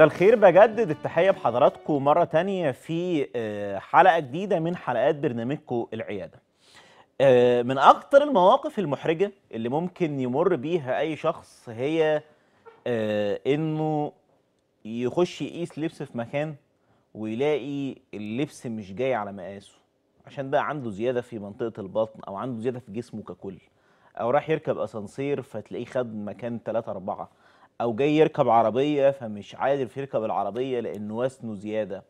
مساء الخير بجدد التحية بحضراتكم مرة تانية في آه، حلقة جديدة من حلقات برنامجكم العيادة آه، من أكتر المواقف المحرجة اللي ممكن يمر بيها أي شخص هي آه، إنه يخش يقيس لبس في مكان ويلاقي اللبس مش جاي على مقاسه عشان بقى عنده زيادة في منطقة البطن أو عنده زيادة في جسمه ككل أو راح يركب أسانسير فتلاقيه خد مكان 3 أربعة او جاي يركب عربيه فمش عارف يركب العربيه لان وزنه زياده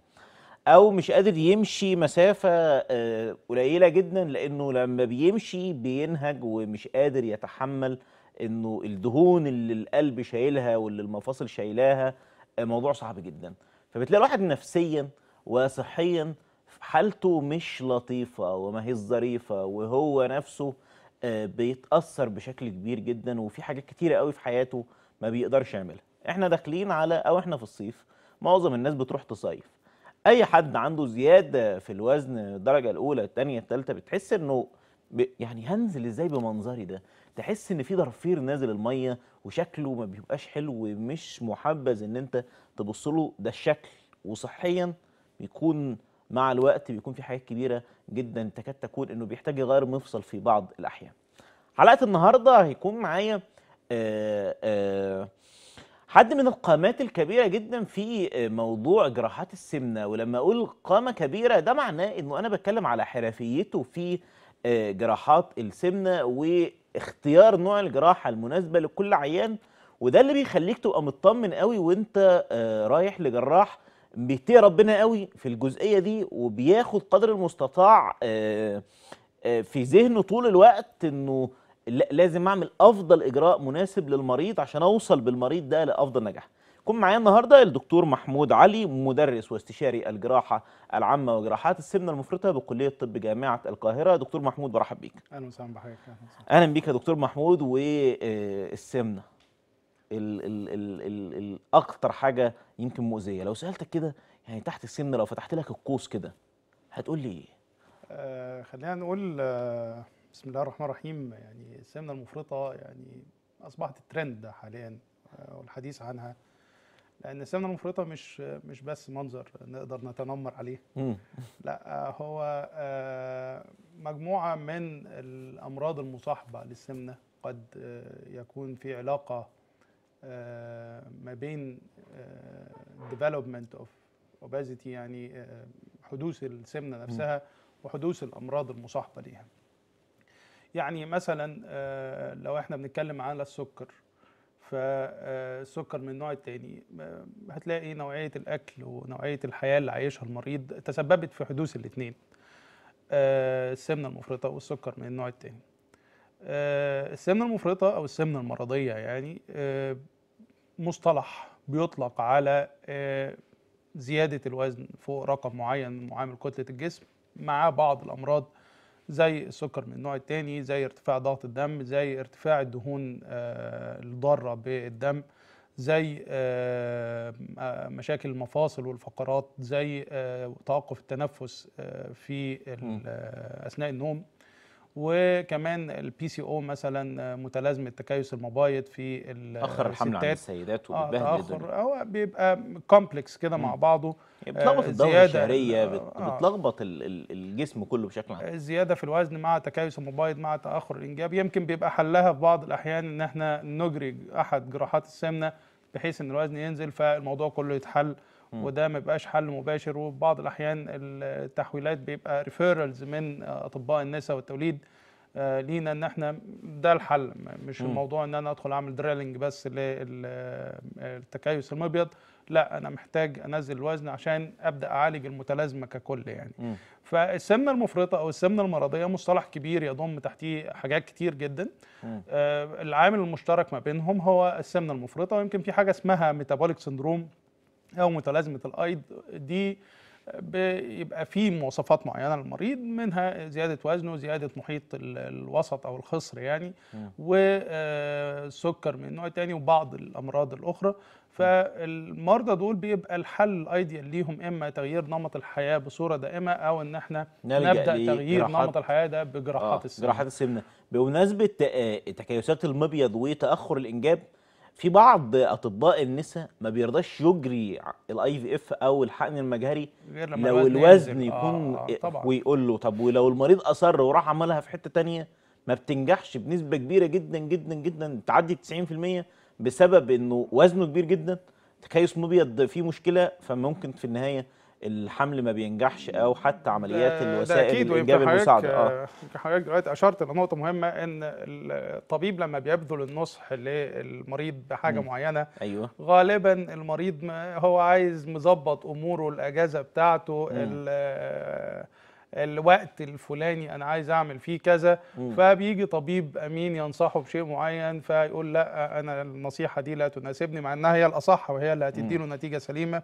او مش قادر يمشي مسافه آه، قليله جدا لانه لما بيمشي بينهج ومش قادر يتحمل انه الدهون اللي القلب شايلها واللي المفاصل شايلاها آه، موضوع صعب جدا فبتلاقي الواحد نفسيا وصحيا حالته مش لطيفه وما هي ظريفه وهو نفسه آه، بيتاثر بشكل كبير جدا وفي حاجات كتيره قوي في حياته ما بيقدرش يعملها احنا داخلين على او احنا في الصيف معظم الناس بتروح تصيف اي حد عنده زياده في الوزن الدرجه الاولى الثانيه الثالثه بتحس انه ب... يعني هنزل ازاي بمنظري ده تحس ان في ضرفير نازل الميه وشكله ما بيبقاش حلو ومش محبذ ان انت تبص له ده الشكل وصحيا بيكون مع الوقت بيكون في حاجات كبيره جدا تكاد تكون انه بيحتاج يغير مفصل في بعض الاحيان حلقه النهارده هيكون معايا آه، آه، حد من القامات الكبيره جدا في آه، موضوع جراحات السمنه ولما اقول قامه كبيره ده معناه انه انا بتكلم على حرفيته في جراحات السمنه واختيار نوع الجراحه المناسبه لكل عيان وده اللي بيخليك تبقى مطمن قوي وانت رايح لجراح بيتقي ربنا قوي في الجزئيه دي وبياخد قدر المستطاع في ذهنه طول الوقت انه لازم اعمل افضل اجراء مناسب للمريض عشان اوصل بالمريض ده لافضل نجاح كن معايا النهارده الدكتور محمود علي مدرس واستشاري الجراحه العامه وجراحات السمنه المفرطه بكليه طب جامعه القاهره دكتور محمود برحب بيك اهلا وسهلا بحضرتك اهلا بيك يا دكتور محمود والسمنه آه، الاكثر حاجه يمكن مؤذيه لو سالتك كده يعني تحت السمنه لو فتحت لك القوس كده هتقول لي ايه آه خلينا نقول آه بسم الله الرحمن الرحيم يعني السمنه المفرطه يعني اصبحت ترند حاليا آه، والحديث عنها لان السمنه المفرطه مش مش بس منظر نقدر نتنمر عليه لا آه، هو آه، مجموعه من الامراض المصاحبه للسمنه قد يكون في علاقه ما بين development of obesity يعني حدوث السمنه نفسها وحدوث الامراض المصاحبه ليها يعني مثلا آه، لو احنا بنتكلم على السكر فالسكر آه، من النوع التاني آه، هتلاقي نوعية الأكل ونوعية الحياة اللي عايشها المريض تسببت في حدوث الاتنين السمنة المفرطة والسكر من النوع التاني السمنة المفرطة أو السمنة المرضية يعني مصطلح بيطلق على زيادة الوزن فوق رقم معين من معامل كتلة الجسم مع بعض الأمراض زي السكر من النوع الثاني زي ارتفاع ضغط الدم زي ارتفاع الدهون آه، الضارة بالدم زي آه، آه، مشاكل المفاصل والفقرات زي توقف التنفس في اثناء النوم وكمان البي سي او مثلا متلازمه تكيس المبايض في اخر الحمل عند السيدات آه، وبتبهدل آه هو بيبقى كومبلكس كده مع بعضه بتلخبط آه، الدوره الشهريه آه، بتلخبط الجسم كله بشكل عام الزياده في الوزن مع تكيس المبايض مع تاخر الانجاب يمكن بيبقى حلها في بعض الاحيان ان احنا نجري احد جراحات السمنه بحيث ان الوزن ينزل فالموضوع كله يتحل وده ما بيبقاش حل مباشر وفي بعض الاحيان التحويلات بيبقى ريفيرلز من اطباء النساء والتوليد آه، لينا ان احنا ده الحل مش الموضوع ان انا ادخل اعمل دريلنج بس للتكيس المبيض لا انا محتاج انزل الوزن عشان ابدا اعالج المتلازمه ككل يعني م. فالسمنه المفرطه او السمنه المرضيه مصطلح كبير يضم تحتيه حاجات كتير جدا آه العامل المشترك ما بينهم هو السمنه المفرطه ويمكن في حاجه اسمها ميتابوليك سندروم او متلازمه الايض دي بيبقى في مواصفات معينه للمريض منها زياده وزنه زياده محيط الوسط او الخصر يعني وسكر آه، من نوع تاني وبعض الامراض الاخرى فالمرضى دول بيبقى الحل الايديال ليهم اما تغيير نمط الحياه بصوره دائمه او ان احنا نبدا تغيير نمط الحياه ده بجراحات آه السمنه جراحات السمنه بمناسبه آه، تكيسات المبيض وتاخر الانجاب في بعض اطباء النساء ما بيرضاش يجري الاي في اف او الحقن المجهري غير لما لو الوزن يكون آه آه ويقول له طب ولو المريض اصر وراح عملها في حته تانية ما بتنجحش بنسبه كبيره جدا جدا جدا تعدي 90% بسبب انه وزنه كبير جدا تكيس مبيض فيه مشكله فممكن في النهايه الحمل ما بينجحش او حتى عمليات آه، الوسائل انجاب المساعده اه يمكن حضرتك دلوقتي اشرت لنقطه مهمه ان الطبيب لما بيبذل النصح للمريض بحاجه م. معينه أيوة. غالبا المريض هو عايز مظبط اموره الاجازه بتاعته آه، الوقت الفلاني انا عايز اعمل فيه كذا مم. فبيجي طبيب امين ينصحه بشيء معين فيقول لا انا النصيحه دي لا تناسبني مع انها هي الاصح وهي اللي هتديله نتيجه سليمه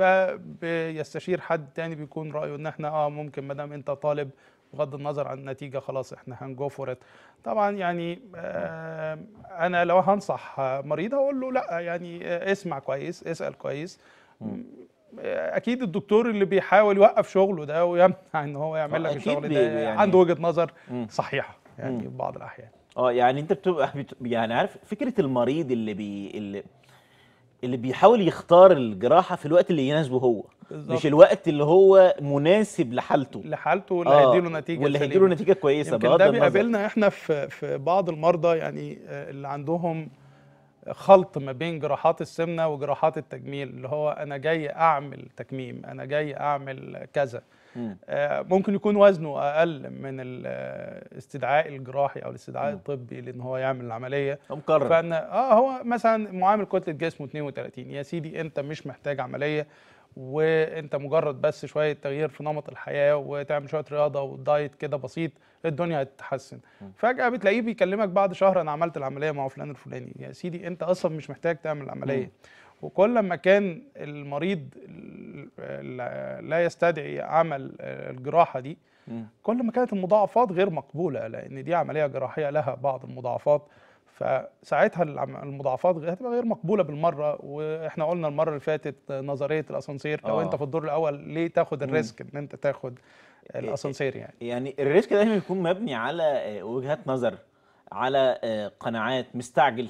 فبيستشير حد تاني بيكون رايه ان احنا اه ممكن ما دام انت طالب بغض النظر عن النتيجه خلاص احنا هنجو فور طبعا يعني آه انا لو هنصح مريض هقول له لا يعني آه، اسمع كويس اسال كويس آه، اكيد الدكتور اللي بيحاول يوقف شغله ده ويمنع ان هو يعمل لك آه، الشغل ده يعني عنده وجهه نظر صحيحه يعني في بعض الاحيان اه يعني انت بتبقى يعني عارف فكره المريض اللي بي اللي اللي بيحاول يختار الجراحه في الوقت اللي يناسبه هو بالزبط. مش الوقت اللي هو مناسب لحالته لحالته آه، واللي آه. هيديله نتيجه واللي هيديله نتيجه كويسه يمكن ده بيقابلنا احنا في في بعض المرضى يعني آه، اللي عندهم خلط ما بين جراحات السمنه وجراحات التجميل اللي هو انا جاي اعمل تكميم انا جاي اعمل كذا آه، ممكن يكون وزنه اقل من الاستدعاء الجراحي او الاستدعاء الطبي لان هو يعمل العمليه مقرر فان اه هو مثلا معامل كتله جسمه 32 يا سيدي انت مش محتاج عمليه وانت مجرد بس شويه تغيير في نمط الحياه وتعمل شويه رياضه ودايت كده بسيط الدنيا هتتحسن فجاه بتلاقيه بيكلمك بعد شهر انا عملت العمليه مع فلان الفلاني يا سيدي انت اصلا مش محتاج تعمل العمليه وكل ما كان المريض لا يستدعي عمل الجراحه دي كل ما كانت المضاعفات غير مقبوله لان دي عمليه جراحيه لها بعض المضاعفات فساعتها المضاعفات هتبقى غير مقبوله بالمره واحنا قلنا المره اللي فاتت نظريه الاسانسير لو آه. انت في الدور الاول ليه تاخد الريسك ان انت تاخد إيه، الاسانسير يعني إيه، يعني الريسك دايما يكون مبني على آه، وجهات نظر على آه، قناعات مستعجل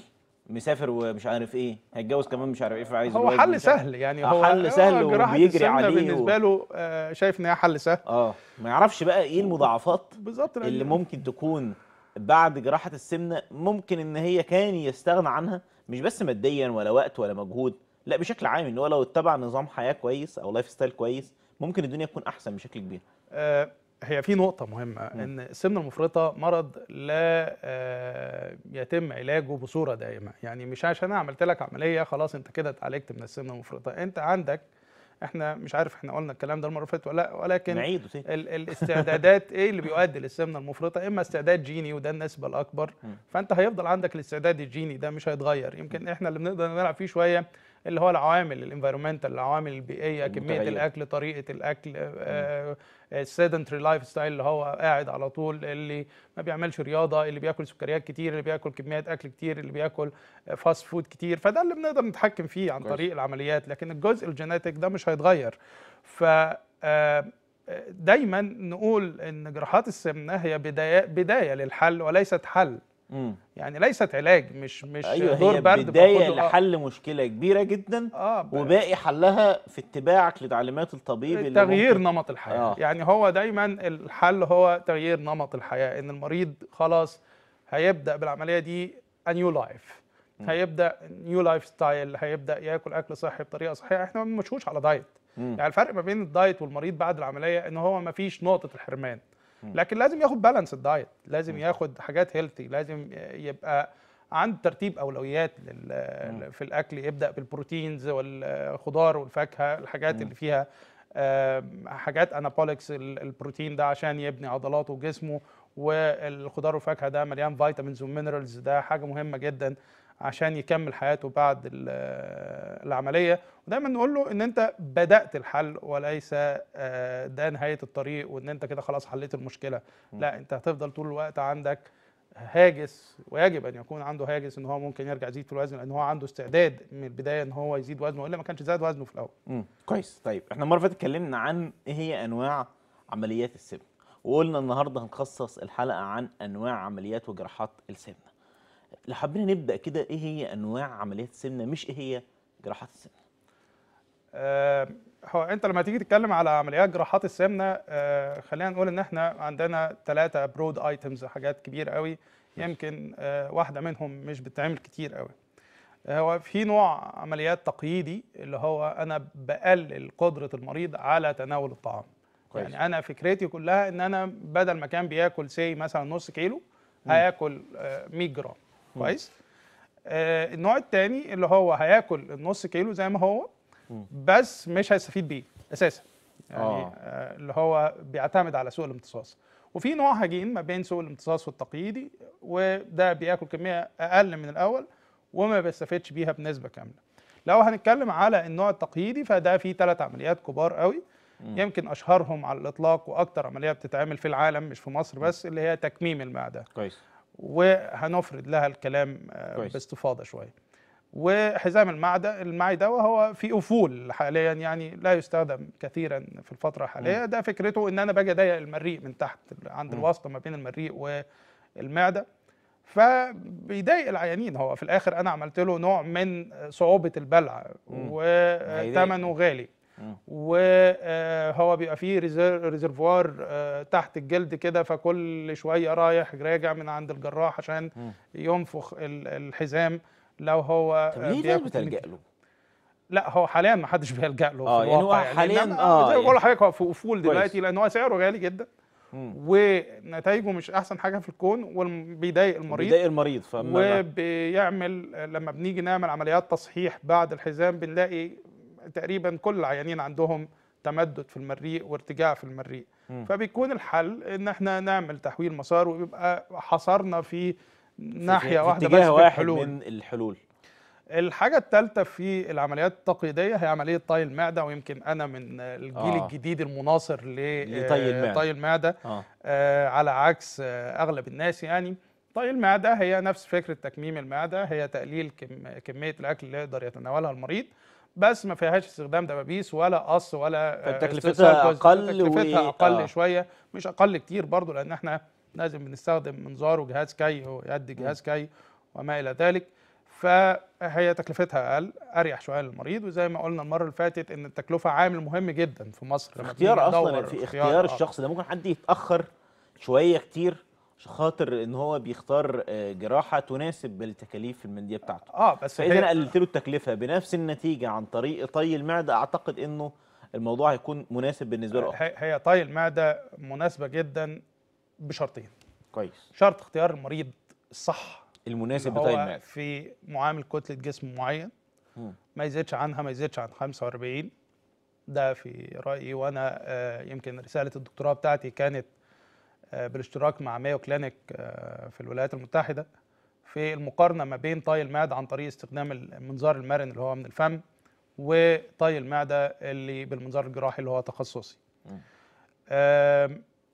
مسافر ومش عارف ايه هيتجوز كمان مش عارف ايه فعايز هو حل سهل يعني آه، هو حل آه، سهل وبيجري عليه بالنسبه له و... آه، شايف ان هي حل سهل اه ما يعرفش بقى ايه المضاعفات بالظبط اللي ممكن تكون بعد جراحه السمنه ممكن ان هي كان يستغنى عنها مش بس ماديا ولا وقت ولا مجهود لا بشكل عام ان هو لو اتبع نظام حياه كويس او لايف ستايل كويس ممكن الدنيا تكون احسن بشكل كبير آه هي في نقطة مهمة إن السمنة المفرطة مرض لا آه، يتم علاجه بصورة دائمة، يعني مش عشان أنا عملت لك عملية خلاص أنت كده اتعالجت من السمنة المفرطة، أنت عندك احنا مش عارف احنا قلنا الكلام ده المره اللي فاتت ولا ولكن نعيده ال الاستعدادات ايه اللي بيؤدي للسمنه المفرطه اما استعداد جيني وده النسبه الاكبر فانت هيفضل عندك الاستعداد الجيني ده مش هيتغير يمكن احنا اللي بنقدر نلعب فيه شويه اللي هو العوامل الانفايرمنتال العوامل البيئيه كميه الاكل طريقه الاكل السيدنتري لايف ستايل اللي هو قاعد على طول اللي ما بيعملش رياضه اللي بياكل سكريات كتير اللي بياكل كميات اكل كتير اللي بياكل فاست آه، فود كتير فده اللي بنقدر نتحكم فيه عن طريق العمليات لكن الجزء الجينيتيك ده مش هيتغير ف آه، آه، دايما نقول ان جراحات السمنه هي بدايه بدايه للحل وليست حل مم. يعني ليست علاج مش مش أيوة دور هي برد بدايه لحل آه. مشكله كبيره جدا آه وباقي حلها في اتباعك لتعليمات الطبيب تغيير اللي نمط الحياه آه. يعني هو دايما الحل هو تغيير نمط الحياه ان المريض خلاص هيبدا بالعمليه دي نيو لايف هيبدا نيو لايف ستايل هيبدا ياكل اكل صحي بطريقه صحيحه احنا ما بنمشوش على دايت مم. يعني الفرق ما بين الدايت والمريض بعد العمليه ان هو ما فيش نقطه الحرمان لكن لازم ياخد بالانس الدايت لازم ياخد حاجات هيلثي لازم يبقى عنده ترتيب اولويات في الاكل يبدا بالبروتينز والخضار والفاكهه الحاجات اللي فيها حاجات انابوليكس البروتين ده عشان يبني عضلاته وجسمه والخضار والفاكهه ده مليان فيتامينز ومينرالز ده حاجه مهمه جدا عشان يكمل حياته بعد العمليه ودايما نقول له ان انت بدات الحل وليس آه، ده نهايه الطريق وان انت كده خلاص حليت المشكله لا انت هتفضل طول الوقت عندك هاجس ويجب ان يكون عنده هاجس ان هو ممكن يرجع يزيد في الوزن لان هو عنده استعداد من البدايه ان هو يزيد وزنه والا ما كانش زاد وزنه في الاول. امم كويس طيب احنا المره اللي فاتت اتكلمنا عن ايه هي انواع عمليات السمنه وقلنا النهارده هنخصص الحلقه عن انواع عمليات وجراحات السمنه. لو حبينا نبدا كده ايه هي انواع عمليات السمنه مش ايه هي جراحات السمنه آه، هو انت لما تيجي تتكلم على عمليات جراحات السمنه آه، خلينا نقول ان احنا عندنا ثلاثه برود ايتمز حاجات كبيره قوي يمكن آه، واحده منهم مش بتتعمل كتير قوي هو في نوع عمليات تقييدي اللي هو انا بقلل قدره المريض على تناول الطعام كويس. يعني انا فكرتي كلها ان انا بدل ما كان بياكل سي مثلا نص كيلو هياكل 100 جرام كويس آه النوع الثاني اللي هو هياكل النص كيلو زي ما هو بس مش هيستفيد بيه اساسا يعني آه. آه اللي هو بيعتمد على سوق الامتصاص وفي نوع هجين ما بين سوق الامتصاص والتقييدي وده بياكل كميه اقل من الاول وما بيستفادش بيها بنسبه كامله لو هنتكلم على النوع التقييدي فده فيه ثلاث عمليات كبار قوي يمكن اشهرهم على الاطلاق واكتر عمليه بتتعمل في العالم مش في مصر بس اللي هي تكميم المعده كويس وهنفرد لها الكلام آه، باستفاضه شويه وحزام المعدة المعدة وهو في أفول حاليا يعني لا يستخدم كثيرا في الفترة الحالية ده فكرته إن أنا باجي أضيق المريء من تحت عند الواسطة ما بين المريء والمعدة فبيضايق العيانين هو في الآخر أنا عملت له نوع من صعوبة البلع وثمنه غالي آه. وهو بيبقى فيه ريزرفوار آه، تحت الجلد كده فكل شويه رايح راجع من عند الجراح عشان آه. ينفخ الحزام لو هو طب ليه الناس بتلجأ له؟ لا هو حاليا ما حدش بيلجأ له اه في يعني هو حاليا يعني اه بقول لحضرتك هو في افول دلوقتي لان هو سعره غالي جدا ونتائجه مش احسن حاجه في الكون وبيضايق المريض بيضايق المريض فما وبيعمل لما بنيجي نعمل عمليات تصحيح بعد الحزام بنلاقي تقريبا كل العيانين عندهم تمدد في المريء وارتجاع في المريء م. فبيكون الحل ان احنا نعمل تحويل مسار ويبقى حصرنا في ناحيه في واحده بس في واحد الحلول من الحلول الحاجة الثالثة في العمليات التقييدية هي عملية طي المعدة ويمكن أنا من الجيل آه. الجديد المناصر آه، لطي المعدة, طي المعدة. آه. آه على عكس آه أغلب الناس يعني طي المعدة هي نفس فكرة تكميم المعدة هي تقليل كم كمية الأكل اللي يقدر يتناولها المريض بس ما فيهاش استخدام دبابيس ولا قص ولا آه، تكلفتها اقل تكلفتها و... اقل آه. شويه مش اقل كتير برضو لان احنا لازم بنستخدم منظار وجهاز كي ويد جهاز كي وما الى ذلك فهي تكلفتها اقل اريح شويه للمريض وزي ما قلنا المره اللي فاتت ان التكلفه عامل مهم جدا في مصر اختيار اصلا في اختيار, اختيار آه. الشخص ده ممكن حد يتاخر شويه كتير خاطر ان هو بيختار آه، جراحه تناسب التكاليف المنديه بتاعته اه بس فاذا انا قللت له التكلفه بنفس النتيجه عن طريق طي المعده اعتقد انه الموضوع هيكون مناسب بالنسبه له هي طي المعده مناسبه جدا بشرطين كويس شرط اختيار المريض الصح المناسب بطي المعده في معامل كتله جسم معين ما يزيدش عنها ما يزيدش عن 45 ده في رايي وانا آه، يمكن رساله الدكتوراه بتاعتي كانت آه، بالاشتراك مع مايو كلينيك آه، في الولايات المتحده في المقارنه ما بين طي المعده عن طريق استخدام المنظار المرن اللي هو من الفم وطي المعده اللي بالمنظار الجراحي اللي هو تخصصي.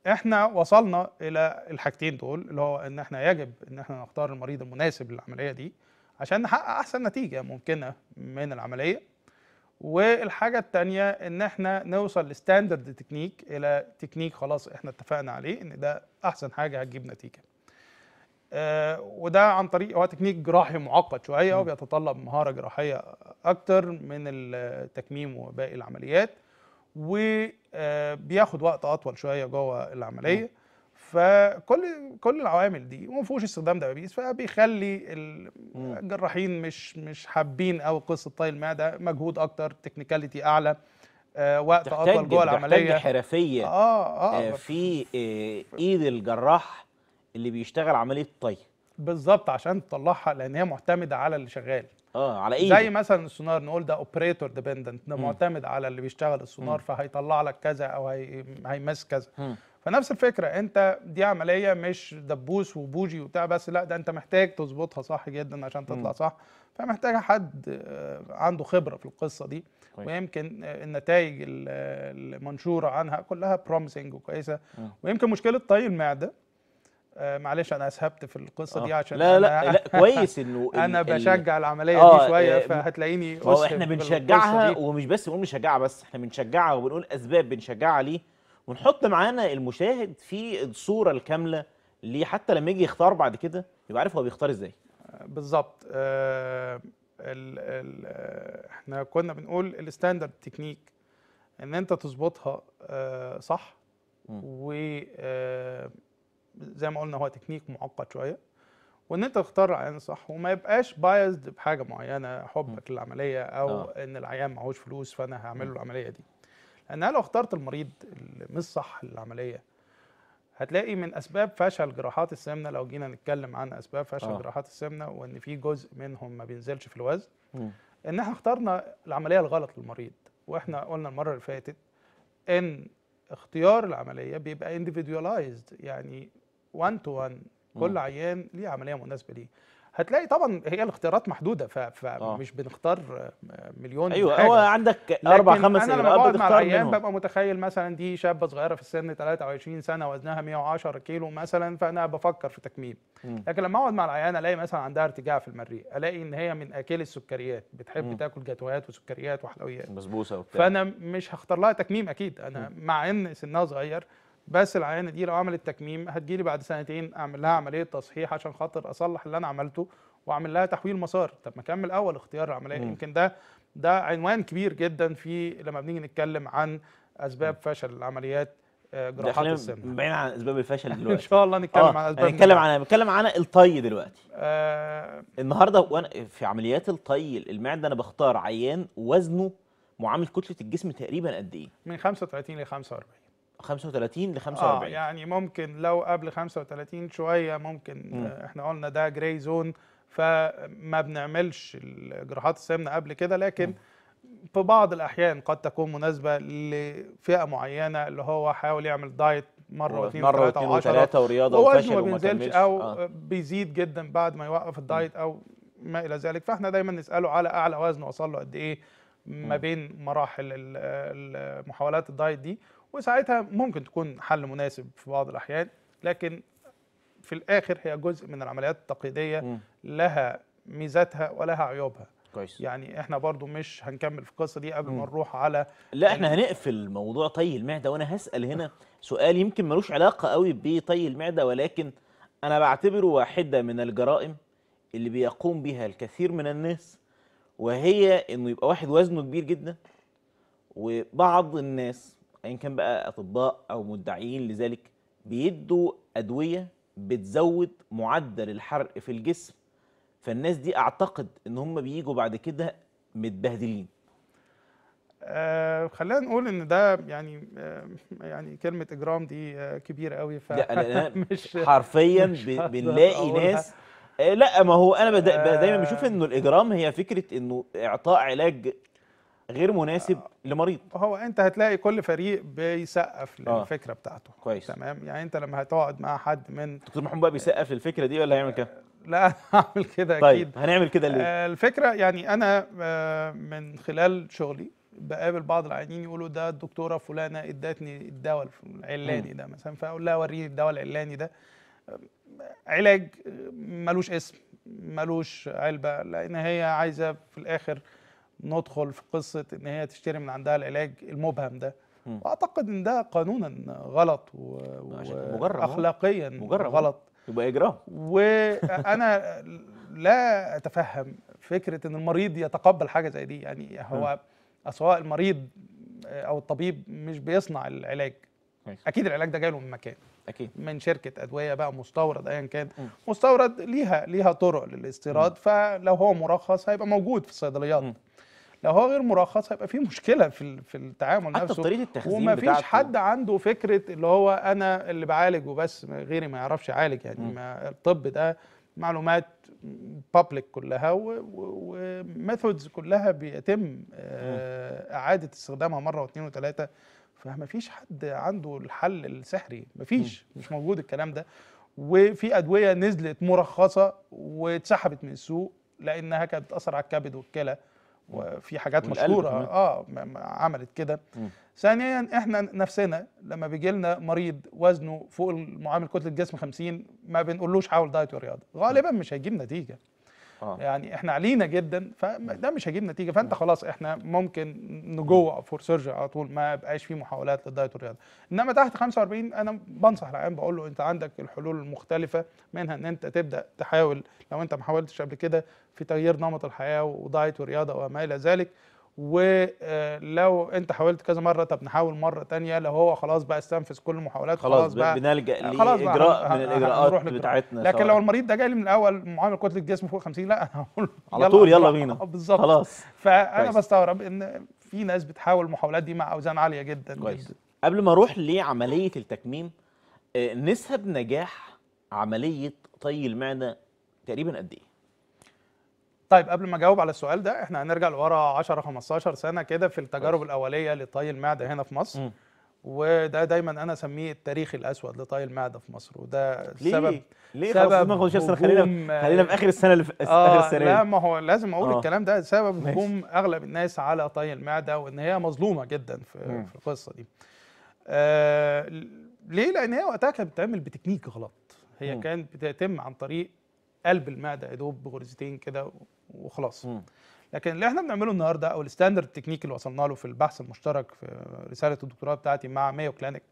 احنا وصلنا الى الحاجتين دول اللي هو ان احنا يجب ان احنا نختار المريض المناسب للعمليه دي عشان نحقق احسن نتيجه ممكنه من العمليه والحاجه الثانيه ان احنا نوصل لستاندرد تكنيك الى تكنيك خلاص احنا اتفقنا عليه ان ده احسن حاجه هتجيب نتيجه آه وده عن طريق هو تكنيك جراحي معقد شويه وبيتطلب مهاره جراحيه اكتر من التكميم وباقي العمليات وبياخد آه، وقت اطول شويه جوه العمليه م. فكل كل العوامل دي وما فيهوش استخدام دبابيس فبيخلي الجراحين مش مش حابين قوي قصه طي المعده مجهود اكتر تكنيكاليتي اعلى آه، وقت اطول جوه العمليه تحتاج حرفيه آه آه آه في آه، ايد الجراح اللي بيشتغل عمليه طي بالظبط عشان تطلعها لان هي معتمده على اللي شغال اه على ايه زي مثلا السونار نقول ده اوبريتور ديبندنت ده معتمد على اللي بيشتغل السونار فهيطلع لك كذا او هيمس كذا فنفس الفكره انت دي عمليه مش دبوس وبوجي وبتاع بس لا ده انت محتاج تظبطها صح جدا عشان تطلع صح فمحتاج حد آه، عنده خبره في القصه دي ويمكن آه، النتائج المنشوره عنها كلها بروميسنج وكويسه مم. ويمكن مشكله طي المعده آه، معلش انا اسهبت في القصه آه. دي عشان لا لا, لا, لا كويس انه انا بشجع العمليه آه دي شويه فهتلاقيني هو احنا بنشجعها ومش بس بنقول بنشجعها بس احنا بنشجعها وبنقول اسباب بنشجعها ليه ونحط معانا المشاهد في الصوره الكامله ليه حتى لما يجي يختار بعد كده يبقى عارف هو بيختار ازاي بالظبط آه ال ال آه، احنا كنا بنقول الستاندرد تكنيك ان انت تظبطها آه صح و آه، زي ما قلنا هو تكنيك معقد شويه وان انت تختار العيان الصح وما يبقاش بايزد بحاجه معينه حبك للعمليه او آه. ان العيان معهوش فلوس فانا هعمل له العمليه دي يعني لانها لو اخترت المريض اللي مش صح للعمليه هتلاقي من اسباب فشل جراحات السمنه لو جينا نتكلم عن اسباب فشل آه. جراحات السمنه وان في جزء منهم ما بينزلش في الوزن م. ان احنا اخترنا العمليه الغلط للمريض واحنا قلنا المره اللي فاتت ان اختيار العمليه بيبقى individualized يعني 1 تو 1 كل عيان ليه عمليه مناسبه ليه هتلاقي طبعا هي الاختيارات محدوده فمش آه. بنختار مليون ايوه حاجة. هو عندك اربع خمس انا لما بقعد مع الايام ببقى متخيل مثلا دي شابه صغيره في السن 23 سنه وزنها 110 كيلو مثلا فانا بفكر في تكميم م. لكن لما اقعد مع العيان الاقي مثلا عندها ارتجاع في المريء الاقي ان هي من اكل السكريات بتحب م. تاكل جاتوهات وسكريات وحلويات بسبوسه وبتاع فانا مش هختار لها تكميم اكيد انا م. مع ان سنها صغير بس العينه دي لو عملت تكميم هتجي لي بعد سنتين اعمل لها عمليه تصحيح عشان خاطر اصلح اللي انا عملته واعمل لها تحويل مسار طب ما اكمل اول اختيار العمليه يمكن ده ده عنوان كبير جدا في لما بنيجي نتكلم عن اسباب فشل العمليات آه، جراحات السمنه بعيد عن اسباب الفشل دلوقتي ان شاء الله نتكلم آه. عن اسباب يعني نتكلم عن نتكلم عن الطي دلوقتي آه. النهارده وانا في عمليات الطي المعده انا بختار عيان وزنه معامل كتله الجسم تقريبا قد ايه من 35 ل 45 35 ل 45 اه يعني ممكن لو قبل 35 شويه ممكن م. آه، احنا قلنا ده جراي زون فما بنعملش جراحات السمنه قبل كده لكن م. في بعض الاحيان قد تكون مناسبه لفئه معينه اللي هو حاول يعمل دايت مره واثنين مره وثلاثه ورياضه وفشل وما بينزلش او آه. بيزيد جدا بعد ما يوقف الدايت او ما الى ذلك فاحنا دايما نساله على اعلى وزن وصل له قد ايه ما بين مراحل محاولات الدايت دي وساعتها ممكن تكون حل مناسب في بعض الاحيان لكن في الاخر هي جزء من العمليات التقليديه م. لها ميزاتها ولها عيوبها كويس يعني احنا برضو مش هنكمل في القصه دي قبل ما نروح على لا احنا يعني هنقفل موضوع طي المعده وانا هسال هنا سؤال يمكن ملوش علاقه قوي بطي المعده ولكن انا بعتبره واحده من الجرائم اللي بيقوم بها الكثير من الناس وهي انه يبقى واحد وزنه كبير جدا وبعض الناس ايا كان بقى اطباء او مدعيين لذلك بيدوا ادويه بتزود معدل الحرق في الجسم فالناس دي اعتقد ان هم بيجوا بعد كده متبهدلين آه خلينا نقول ان ده يعني آه يعني كلمه اجرام دي آه كبيره قوي ف مش حرفيا مش بنلاقي ناس آه لا ما هو انا دايما بشوف انه آه. الاجرام هي فكره انه اعطاء علاج غير مناسب آه. لمريض هو انت هتلاقي كل فريق بيسقف آه. للفكره آه. بتاعته كويس تمام يعني انت لما هتقعد مع حد من دكتور محمود بقى بيسقف للفكره دي ولا هيعمل كده آه، لا هعمل كده طيب. اكيد هنعمل كده ليه آه الفكره يعني انا آه من خلال شغلي بقابل بعض العيانين يقولوا ده الدكتوره فلانه ادتني الدواء العلاني ده مثلا فاقول لها وريني الدواء العلاني ده علاج ملوش اسم ملوش علبه لان هي عايزه في الاخر ندخل في قصه ان هي تشتري من عندها العلاج المبهم ده م. واعتقد ان ده قانونا غلط و... مجرم واخلاقيا آه. مجرم آه. غلط يبقى اجرام وانا لا اتفهم فكره ان المريض يتقبل حاجه زي دي يعني هو سواء المريض او الطبيب مش بيصنع العلاج اكيد العلاج ده جاي له من مكان اكيد من شركه ادويه بقى مستورد ايا كان مستورد ليها ليها طرق للاستيراد فلو هو مرخص هيبقى موجود في الصيدليات م. لو هو غير مرخص هيبقى في مشكله في في التعامل حتى نفسه طريقه التخزين ومفيش حد عنده فكره اللي هو انا اللي بعالج وبس غيري ما يعرفش يعالج يعني ما الطب ده معلومات بابليك كلها وميثودز كلها بيتم آه، اعاده استخدامها مره واثنين وثلاثه فما فيش حد عنده الحل السحري مفيش مش موجود الكلام ده وفي ادويه نزلت مرخصه واتسحبت من السوق لانها كانت بتاثر على الكبد والكلى وفي حاجات مشهوره اه عملت كده ثانيا احنا نفسنا لما بيجي لنا مريض وزنه فوق المعامل كتله الجسم 50 ما بنقولوش حاول دايت ورياضه غالبا مش هيجيب نتيجه آه. يعني احنا علينا جدا فده مش هيجيب نتيجه فانت خلاص احنا ممكن نجوع فور سيرجي على طول ما بقاش في محاولات للدايت والرياضه انما تحت 45 انا بنصح العيان بقول له انت عندك الحلول المختلفه منها ان انت تبدا تحاول لو انت ما حاولتش قبل كده في تغيير نمط الحياه ودايت ورياضه وما الى ذلك ولو انت حاولت كذا مره طب نحاول مره تانية لو هو خلاص بقى استنفذ كل المحاولات خلاص, خلاص بقى بنلجا لاجراء من الاجراءات بتاعتنا لكن لو المريض ده جاي لي من الاول معامل كتله جسم فوق 50 لا انا هقول على طول يلا بينا آه، بالظبط خلاص فانا بستغرب ان في ناس بتحاول المحاولات دي مع اوزان عاليه جدا كويس قبل ما اروح لعمليه التكميم آه، نسب نجاح عمليه طي المعده تقريبا قد ايه؟ طيب قبل ما اجاوب على السؤال ده احنا هنرجع لورا 10 15 سنه كده في التجارب الاوليه لطي المعده هنا في مصر م. وده دايما انا اسميه التاريخ الاسود لطي المعده في مصر وده ليه؟ سبب ليه سبب خلاص خلينا آه، خلينا في اخر السنه اللي في آه اخر السنه لا ما هو لازم اقول آه. الكلام ده سبب هجوم اغلب الناس على طي المعده وان هي مظلومه جدا في, م. في القصه دي آه ليه لان هي وقتها كانت بتتعمل بتكنيك غلط هي م. كانت بتتم عن طريق قلب المعده يا دوب بغرزتين كده وخلاص م. لكن اللي احنا بنعمله النهارده او الستاندرد تكنيك اللي وصلنا له في البحث المشترك في رساله الدكتوراه بتاعتي مع مايو كلينيك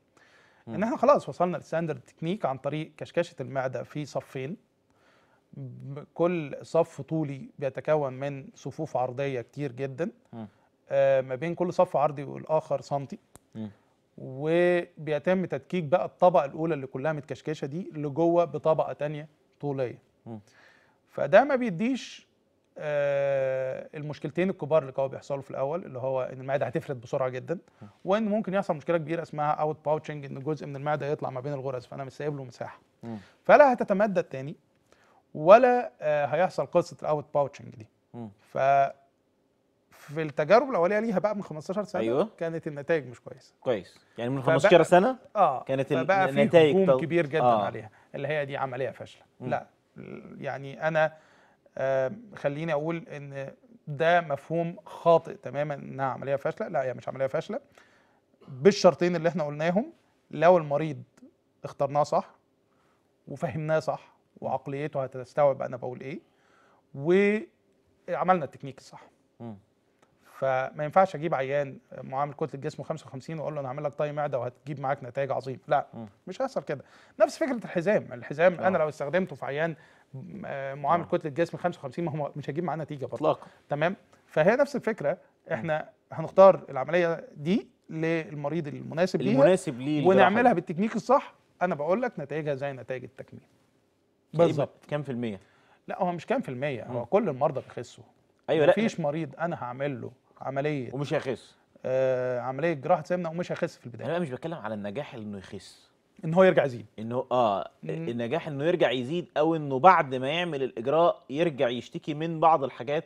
ان احنا خلاص وصلنا للستاندرد تكنيك عن طريق كشكشه المعده في صفين كل صف طولي بيتكون من صفوف عرضيه كتير جدا آه ما بين كل صف عرضي والاخر سنتي وبيتم تدكيك بقى الطبقه الاولى اللي كلها متكشكشه دي لجوه بطبقه تانية طوليه م. فده ما بيديش آه، المشكلتين الكبار اللي كانوا بيحصلوا في الاول اللي هو ان المعده هتفرد بسرعه جدا وان ممكن يحصل مشكله كبيره اسمها اوت باوتشنج ان جزء من المعده يطلع ما بين الغرز فانا مش سايب له مساحه فلا هتتمدد تاني ولا آه، هيحصل قصه الاوت باوتشنج دي ف في التجارب الاوليه ليها بقى من 15 سنه أيوة. كانت النتائج مش كويسه كويس يعني من 15 سنه اه كانت فبقى النتائج فيه هجوم كبير جدا آه. عليها اللي هي دي عمليه فاشله لا يعني انا آه، خليني اقول ان ده مفهوم خاطئ تماما انها عمليه فاشله لا هي مش عمليه فاشله بالشرطين اللي احنا قلناهم لو المريض اخترناه صح وفهمناه صح وعقليته هتستوعب انا بقول ايه وعملنا التكنيك الصح فما ينفعش اجيب عيان معامل كتله جسمه 55 واقول له انا هعمل لك طي معده وهتجيب معاك نتائج عظيمه لا مش هيحصل كده نفس فكره الحزام الحزام آه. انا لو استخدمته في عيان معامل آه. كتله جسم 55 ما هو مش هيجيب معانا نتيجه برضه اطلاقا تمام فهي نفس الفكره احنا هنختار العمليه دي للمريض المناسب ليها المناسب ليه ونعملها بالتكنيك الصح انا بقول لك نتائجها زي نتائج التكميم بالظبط كام في الميه لا هو مش كام في الميه هو كل المرضى بيخسوا ايوه لا مفيش مريض انا هعمل له عمليه ومش هيخس آه عمليه جراحه سمنه ومش هيخس في البدايه انا مش بتكلم على النجاح انه يخس ان هو يرجع يزيد انه اه النجاح انه يرجع يزيد او انه بعد ما يعمل الاجراء يرجع يشتكي من بعض الحاجات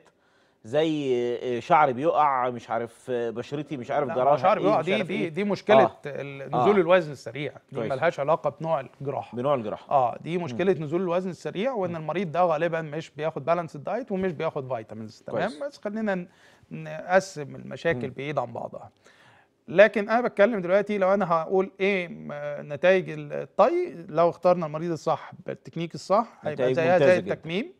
زي شعر بيقع مش عارف بشرتي مش عارف جراحه شعر إيه، بيقع دي إيه. دي دي مشكله آه. نزول آه. الوزن السريع دي ملهاش علاقه بنوع الجراحه بنوع الجراحه اه دي مشكله مم. نزول الوزن السريع وان مم. المريض ده غالبا مش بياخد بالانس الدايت ومش بياخد فيتامينز تمام بس خلينا نقسم المشاكل بعيد عن بعضها لكن انا بتكلم دلوقتي لو انا هقول ايه نتائج الطي لو اخترنا المريض الصح بالتكنيك الصح هيبقى زيها زي التكميم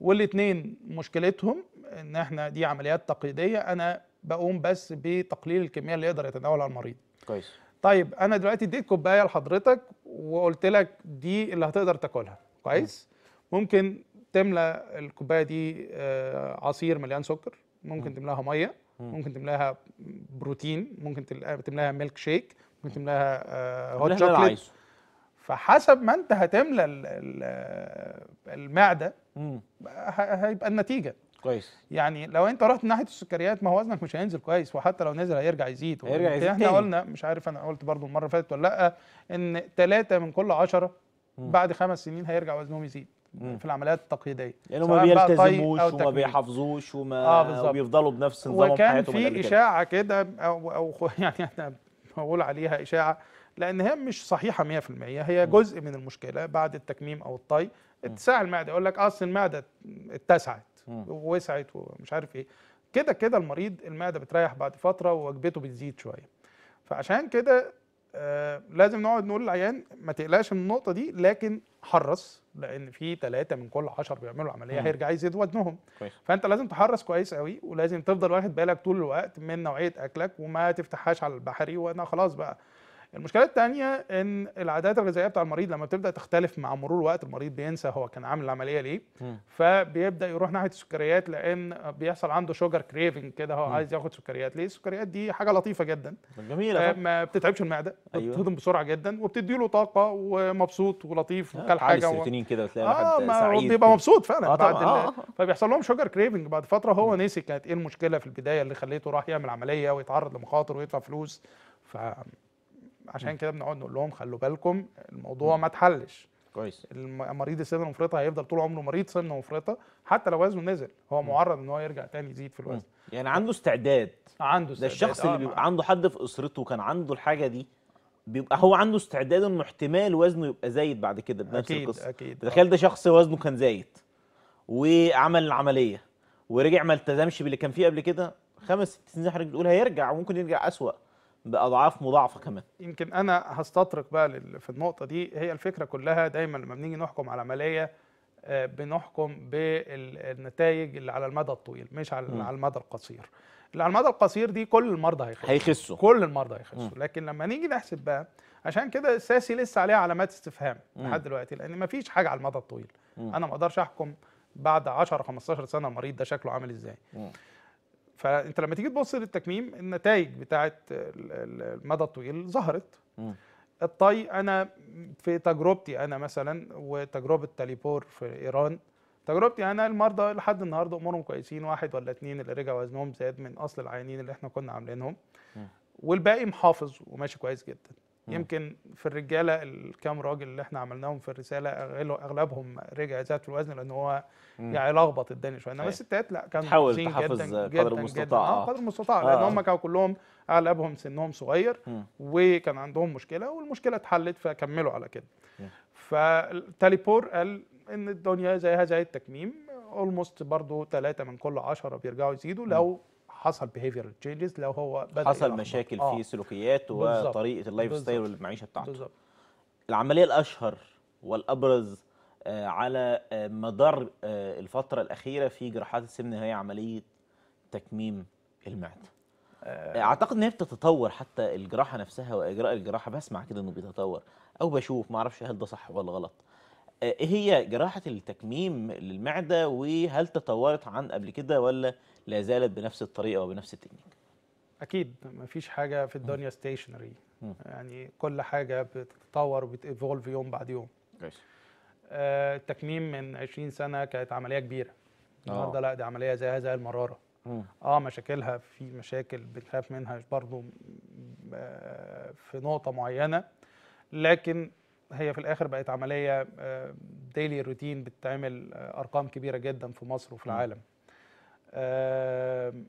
والاثنين مشكلتهم ان احنا دي عمليات تقليديه انا بقوم بس بتقليل الكميه اللي يقدر يتناولها المريض كويس طيب انا دلوقتي اديت كوبايه لحضرتك وقلت لك دي اللي هتقدر تاكلها كويس م. ممكن تملى الكوبايه دي آه، عصير مليان سكر ممكن تملاها ميه ممكن تملاها بروتين ممكن تملاها ميلك شيك ممكن تملاها هوت آه، شوكليت فحسب ما انت هتملى المعده هيبقى النتيجه كويس يعني لو انت رحت ناحيه السكريات ما هو وزنك مش هينزل كويس وحتى لو نزل هيرجع يزيد هيرجع يعني يزيد احنا قلنا مش عارف انا قلت برضو المره اللي فاتت ولا لا ان ثلاثه من كل عشرة بعد خمس سنين هيرجع وزنهم يزيد في العمليات التقييديه لانه يعني ما بيلتزموش وما بيحافظوش وما آه وبيفضلوا بنفس نظام حياتهم وكان في اشاعه كده او او يعني انا بقول عليها اشاعه لان هي مش صحيحه 100% هي جزء من المشكله بعد التكميم او الطي اتساع المعده يقول لك اصل المعده اتسعت ووسعت ومش عارف ايه كده كده المريض المعده بتريح بعد فتره ووجبته بتزيد شويه فعشان كده آه لازم نقعد نقول للعيان ما تقلقش من النقطه دي لكن حرص لان في ثلاثه من كل عشر بيعملوا عمليه هيرجع يزيد وزنهم كويس. فانت لازم تحرص كويس قوي ولازم تفضل واخد بالك طول الوقت من نوعيه اكلك وما تفتحهاش على البحري وانا خلاص بقى المشكله الثانيه ان العادات الغذائيه بتاع المريض لما بتبدا تختلف مع مرور الوقت المريض بينسى هو كان عامل العمليه ليه م. فبيبدا يروح ناحيه السكريات لان بيحصل عنده شوجر كريفنج كده هو م. عايز ياخد سكريات ليه السكريات دي حاجه لطيفه جدا جميله آه، ما بتتعبش المعده أيوة. بتهضم بسرعه جدا وبتدي له طاقه ومبسوط ولطيف آه. وكل حاجه السيروتونين و... كده بتلاقي آه ما سعيد بيبقى مبسوط فعلا آه بعد آه. فبيحصل لهم شوجر كريفنج بعد فتره هو نسي كانت ايه المشكله في البدايه اللي خليته راح يعمل عمليه ويتعرض لمخاطر ويدفع فلوس ف عشان كده بنقعد نقول لهم خلوا بالكم الموضوع ما اتحلش كويس مريض السمنه المفرطه هيفضل طول عمره مريض سمنه مفرطه حتى لو وزنه نزل هو معرض ان هو يرجع تاني يزيد في الوزن يعني عنده استعداد عنده استعداد ده الشخص آه اللي بيبقى آه. عنده حد في اسرته كان عنده الحاجه دي بيبقى هو عنده استعداد انه احتمال وزنه يبقى زايد بعد كده بنفس أكيد القصه اكيد تخيل ده شخص وزنه كان زايد وعمل العمليه ورجع ما التزمش باللي كان فيه قبل كده خمس ست سنين حضرتك بتقول هيرجع وممكن يرجع اسوأ باضعاف مضاعفه كمان يمكن انا هستطرق بقى في النقطه دي هي الفكره كلها دايما لما بنيجي نحكم على عمليه آه، بنحكم بالنتائج اللي على المدى الطويل مش على م. المدى القصير اللي على المدى القصير دي كل المرضى هيخسوا هيخسوا كل المرضى هيخسوا لكن لما نيجي نحسب بقى عشان كده الساسي لسه عليها علامات استفهام لحد دلوقتي لان ما فيش حاجه على المدى الطويل م. انا ما اقدرش احكم بعد 10 15 سنه المريض ده شكله عامل ازاي م. فانت لما تيجي تبص للتكميم النتائج بتاعه المدى الطويل ظهرت الطي انا في تجربتي انا مثلا وتجربه تاليبور في ايران تجربتي انا المرضى لحد النهارده امورهم كويسين واحد ولا اثنين اللي رجع وزنهم زاد من اصل العيانين اللي احنا كنا عاملينهم والباقي محافظ وماشي كويس جدا يمكن في الرجاله الكام راجل اللي احنا عملناهم في الرساله اغلبهم رجع زاد في الوزن لان هو يعني لخبط الدنيا شويه انما الستات لا كانوا تحاول تحافظ قدر المستطاع اه قدر المستطاع آه. لان هم كانوا كلهم اغلبهم سنهم صغير وكان عندهم مشكله والمشكله اتحلت فكملوا على كده فتاليبور قال ان الدنيا زيها زي التكميم اولموست برضه ثلاثه من كل عشرة بيرجعوا يزيدوا لو حصل بيهيفيرال تشينجز لو هو بدأ حصل مشاكل آه. في سلوكيات وطريقه اللايف ستايل والمعيشه بتاعته بالظبط العمليه الاشهر والابرز آه، على آه، مدار آه، الفتره الاخيره في جراحات السمنه هي عمليه تكميم المعده اعتقد ان هي بتتطور حتى الجراحه نفسها واجراء الجراحه بسمع كده انه بيتطور او بشوف ما اعرفش هل ده صح ولا غلط ايه هي جراحه التكميم للمعده وهل تطورت عن قبل كده ولا لا زالت بنفس الطريقه وبنفس التكنيك اكيد مفيش حاجه في الدنيا ستيشنري يعني كل حاجه بتتطور وبتيفولف يوم بعد يوم ماشي آه التكميم من 20 سنه كانت عمليه كبيره النهارده آه. لا دي عمليه زيها زي المراره اه مشاكلها في مشاكل بنخاف منها برضو آه، في نقطه معينه لكن هي في الاخر بقت عمليه ديلي آه، روتين بتتعمل ارقام كبيره جدا في مصر وفي العالم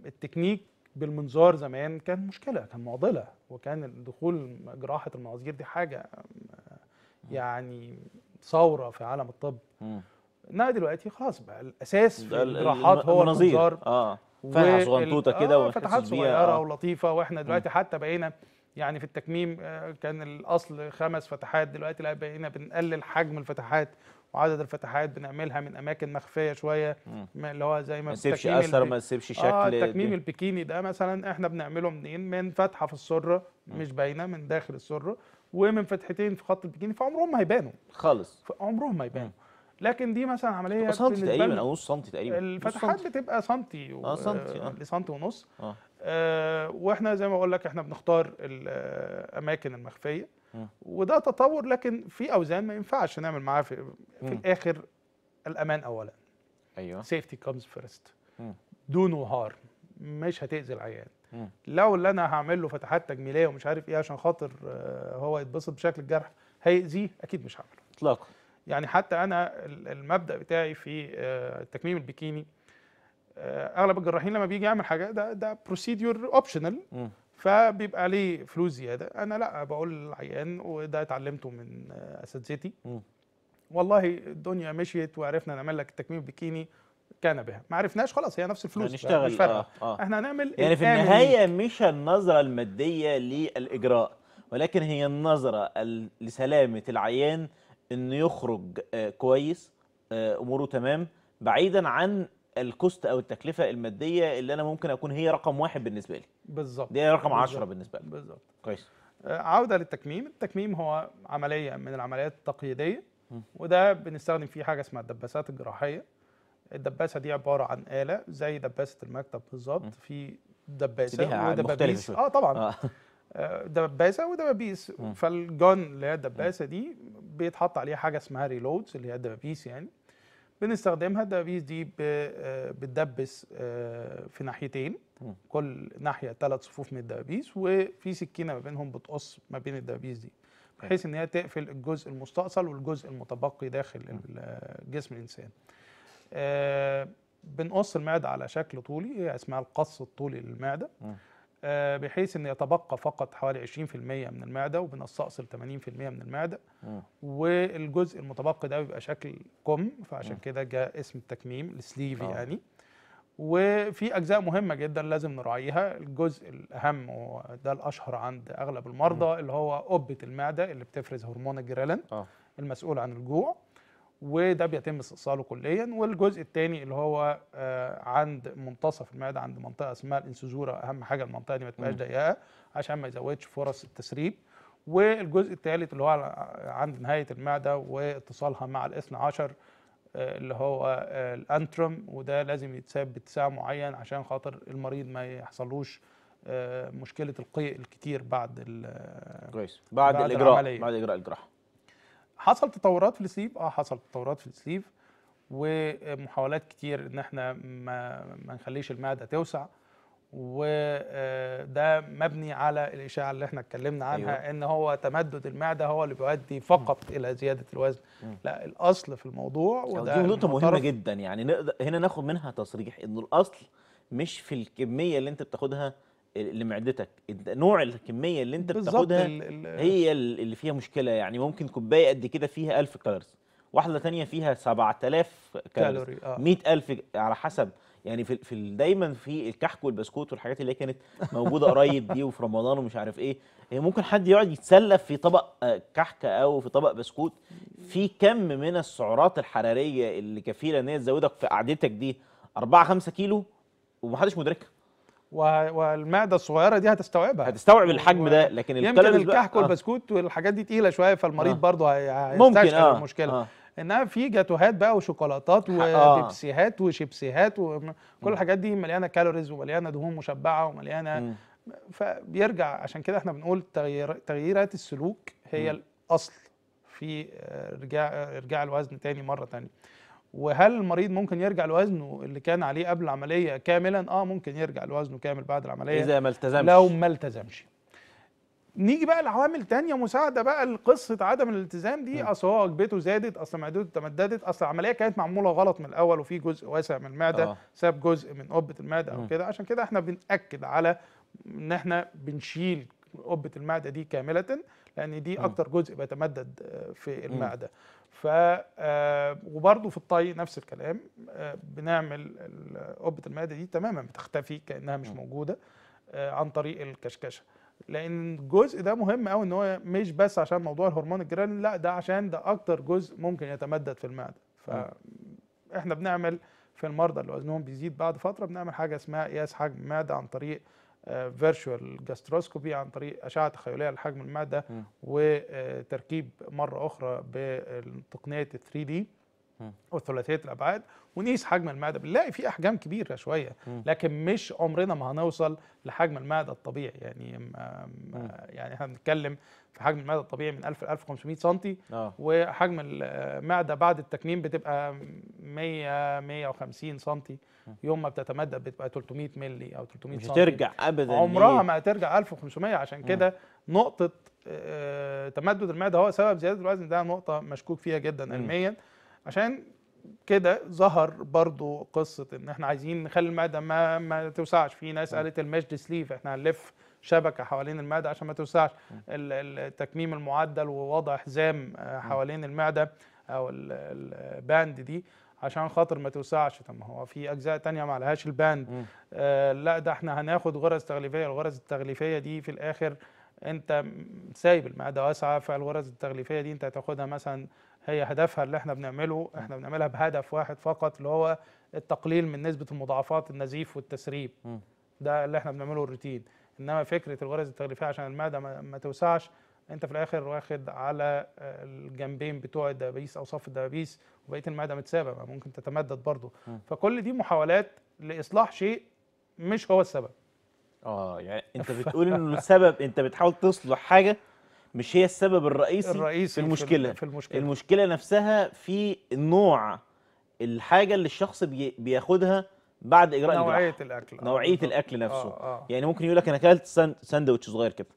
التكنيك بالمنظار زمان كان مشكله كان معضله وكان دخول جراحه المناظير دي حاجه يعني ثوره في عالم الطب انما دلوقتي خلاص بقى الاساس في الجراحات هو المنظار اه فتحات صغنطوطه كده آه فتحات صغيره آه. ولطيفه واحنا دلوقتي حتى بقينا يعني في التكميم آه، كان الاصل خمس فتحات دلوقتي بقينا بنقلل حجم الفتحات وعدد الفتحات بنعملها من اماكن مخفيه شويه اللي هو زي ما ما تسيبش اثر ما تسيبش شكل آه تكميم البكيني ده مثلا احنا بنعمله منين من فتحه في السره مش باينه من داخل السره ومن فتحتين في خط البكيني فعمرهم ما هيبانوا خالص عمرهم ما هيبانوا لكن دي مثلا عمليه سنتي تقريبا او نص سنتي تقريبا الفتحات بتبقى سنتي و... اه سنتي آه. اه لسنتي ونص اه, آه واحنا زي ما بقول لك احنا بنختار الاماكن آه، المخفيه وده تطور لكن في اوزان ما ينفعش نعمل معاها في, في الاخر الامان اولا ايوه سيفتي كومز فيرست دو نو هارم مش هتاذي العيان لو اللي انا هعمل له فتحات تجميليه ومش عارف ايه عشان خاطر آه، هو يتبسط بشكل الجرح هيأذيه اكيد مش هعمله اطلاقا يعني حتى انا المبدا بتاعي في آه، تكميم البكيني آه، اغلب الجراحين لما بيجي يعمل حاجه ده ده بروسيدور اوبشنال فبيبقى ليه فلوس زياده انا لا بقول للعيان وده اتعلمته من اساتذتي والله الدنيا مشيت وعرفنا نعمل لك التكميم بكيني كان بها ما عرفناش خلاص هي نفس الفلوس مش فارقه آه آه. احنا هنعمل يعني في النهايه مش النظره الماديه للاجراء ولكن هي النظره لسلامه العيان انه يخرج آه، كويس آه، اموره تمام بعيدا عن الكوست او التكلفه الماديه اللي انا ممكن اكون هي رقم واحد بالنسبه لي بالظبط دي رقم 10 بالنسبه لي بالظبط كويس آه، عوده للتكميم التكميم هو عمليه من العمليات التقييديه وده بنستخدم فيه حاجه اسمها الدباسات الجراحيه الدباسه دي عباره عن اله زي دباسه المكتب بالظبط في دباسه ودبابيس اه طبعا آه. آه، دباسه ودبابيس فالجون اللي هي الدباسه دي بيتحط عليها حاجه اسمها ريلودز اللي هي الدبابيس يعني بنستخدمها الدبابيس دي آه، بتدبس آه، في ناحيتين كل ناحيه ثلاث صفوف من الدبابيس وفي سكينه ما بينهم بتقص ما بين الدبابيس دي بحيث ان هي تقفل الجزء المستأصل والجزء المتبقي داخل آه، جسم الانسان. بنقص المعده على شكل طولي هي اسمها القص الطولي للمعده. آه، بحيث ان يتبقى فقط حوالي 20% من المعده وبنستأصل 80% من المعده والجزء المتبقي ده بيبقى شكل كم فعشان كده جاء اسم التكميم السليفي آه. يعني وفي اجزاء مهمه جدا لازم نراعيها الجزء الاهم وده الاشهر عند اغلب المرضى اللي هو قبه المعده اللي بتفرز هرمون الجريلين آه. المسؤول عن الجوع وده بيتم استئصاله كليا والجزء الثاني اللي هو آه، عند منتصف المعده عند منطقه اسمها الانسجوره اهم حاجه المنطقه دي ما تبقاش ضيقه عشان ما يزودش فرص التسريب والجزء الثالث اللي هو عند نهايه المعده واتصالها مع الاثنى عشر آه، اللي هو آه، الانترم وده لازم يتساب باتساع معين عشان خاطر المريض ما يحصلوش مشكله القيء الكتير بعد كويس بعد, بعد الاجراء العملية. بعد اجراء الجراحه حصل تطورات في السليف اه حصل تطورات في السليف ومحاولات كتير ان احنا ما, ما نخليش المعده توسع وده آه، مبني على الاشاعه اللي احنا اتكلمنا عنها أيوة. ان هو تمدد المعده هو اللي بيؤدي فقط م. الى زياده الوزن م. لا الاصل في الموضوع وده دي نقطه مهمه جدا يعني هنا ناخد منها تصريح ان الاصل مش في الكميه اللي انت بتاخدها لمعدتك نوع الكميه اللي انت بتاخدها هي اللي فيها مشكله يعني ممكن كوبايه قد كده فيها 1000 كالوريز واحده ثانيه فيها 7000 كالوري 100000 آه. على حسب يعني في في دايما في الكحك والبسكوت والحاجات اللي هي كانت موجوده قريب دي وفي رمضان ومش عارف ايه هي ممكن حد يقعد يتسلف في طبق آه، كحك او في طبق بسكوت في كم من السعرات الحراريه اللي كفيله ان هي تزودك في قعدتك دي 4 5 كيلو ومحدش مدركها والمعده الصغيره دي هتستوعبها هتستوعب الحجم ده لكن يمكن الكحك والبسكوت آه. والبسكوت والحاجات دي تقيله شويه فالمريض آه. برضه هيستشعر آه. المشكله آه. انها في جاتوهات بقى وشوكولاتات آه. وبيبسيهات وشيبسيهات وكل الحاجات دي مليانه كالوريز ومليانه دهون مشبعه ومليانه م. فبيرجع عشان كده احنا بنقول تغيير تغييرات السلوك هي م. الاصل في ارجاع آه، ارجاع الوزن تاني مره تانية وهل المريض ممكن يرجع لوزنه اللي كان عليه قبل العمليه كاملا اه ممكن يرجع لوزنه كامل بعد العمليه اذا ما التزمش لو ما التزمش نيجي بقى لعوامل تانية مساعدة بقى لقصة عدم الالتزام دي اصل هو وجبته زادت اصل معدته تمددت اصل العملية كانت معمولة غلط من الأول وفي جزء واسع من المعدة أوه. ساب جزء من قبة المعدة أو كده عشان كده احنا بنأكد على إن احنا بنشيل قبة المعدة دي كاملة لان يعني دي اكتر جزء بيتمدد آه، في المعده ف آه، وبرده في الطي نفس الكلام آه، بنعمل قبه المعده دي تماما بتختفي كانها مش موجوده عن طريق الكشكشه لان الجزء ده مهم قوي ان هو مش بس عشان موضوع الهرمون الجرالي لا ده عشان ده اكتر جزء ممكن يتمدد في المعده فاحنا بنعمل في المرضى اللي وزنهم بيزيد بعد فتره بنعمل حاجه اسمها قياس حجم المعده عن طريق فيرتشوال جاستروسكوبي عن طريق اشعه تخيليه لحجم المعده وتركيب مره اخرى بتقنيه 3 دي او ثلاثيه الابعاد ونقيس حجم المعده بنلاقي في احجام كبيره شويه لكن مش عمرنا ما هنوصل لحجم المعده الطبيعي يعني يعني احنا بنتكلم في حجم المعده الطبيعي من 1000 ل 1500 سم آه. وحجم المعده آه، بعد التكميم بتبقى 100 150 سم يوم ما بتتمدد بتبقى 300 مللي او 300 مش هترجع ابدا عمرها ما هترجع 1500 عشان كده نقطه آه، تمدد المعده هو سبب زياده الوزن ده نقطه مشكوك فيها جدا علميا عشان كده ظهر برضو قصة ان احنا عايزين نخلي المعدة ما, ما توسعش في ناس قالت المجد سليف احنا هنلف شبكة حوالين المعدة عشان ما توسعش التكميم المعدل ووضع حزام آه، حوالين المعدة او الباند دي عشان خاطر ما توسعش طب ما هو في اجزاء تانية ما عليهاش الباند آه لا ده احنا هناخد غرز تغليفية الغرز التغليفية دي في الاخر انت سايب المعدة واسعة فالغرز التغليفية دي انت هتاخدها مثلا هي هدفها اللي احنا بنعمله احنا بنعملها بهدف واحد فقط اللي هو التقليل من نسبه المضاعفات النزيف والتسريب ده اللي احنا بنعمله الروتين انما فكره الغرز التغليفيه عشان المعده ما, ما توسعش انت في الاخر واخد على الجنبين بتوع الدبابيس او صف الدبابيس وبقيه المعده متسابه ممكن تتمدد برضه فكل دي محاولات لاصلاح شيء مش هو السبب اه يعني انت بتقول انه السبب انت بتحاول تصلح حاجه مش هي السبب الرئيسي, الرئيسي في المشكله في المشكله المشكله نفسها في نوع الحاجه اللي الشخص بياخدها بعد اجراء نوعيه الجراحة. الاكل آه، نوعيه آه. الاكل نفسه آه. آه. يعني ممكن يقول لك انا اكلت ساندوتش صغير كده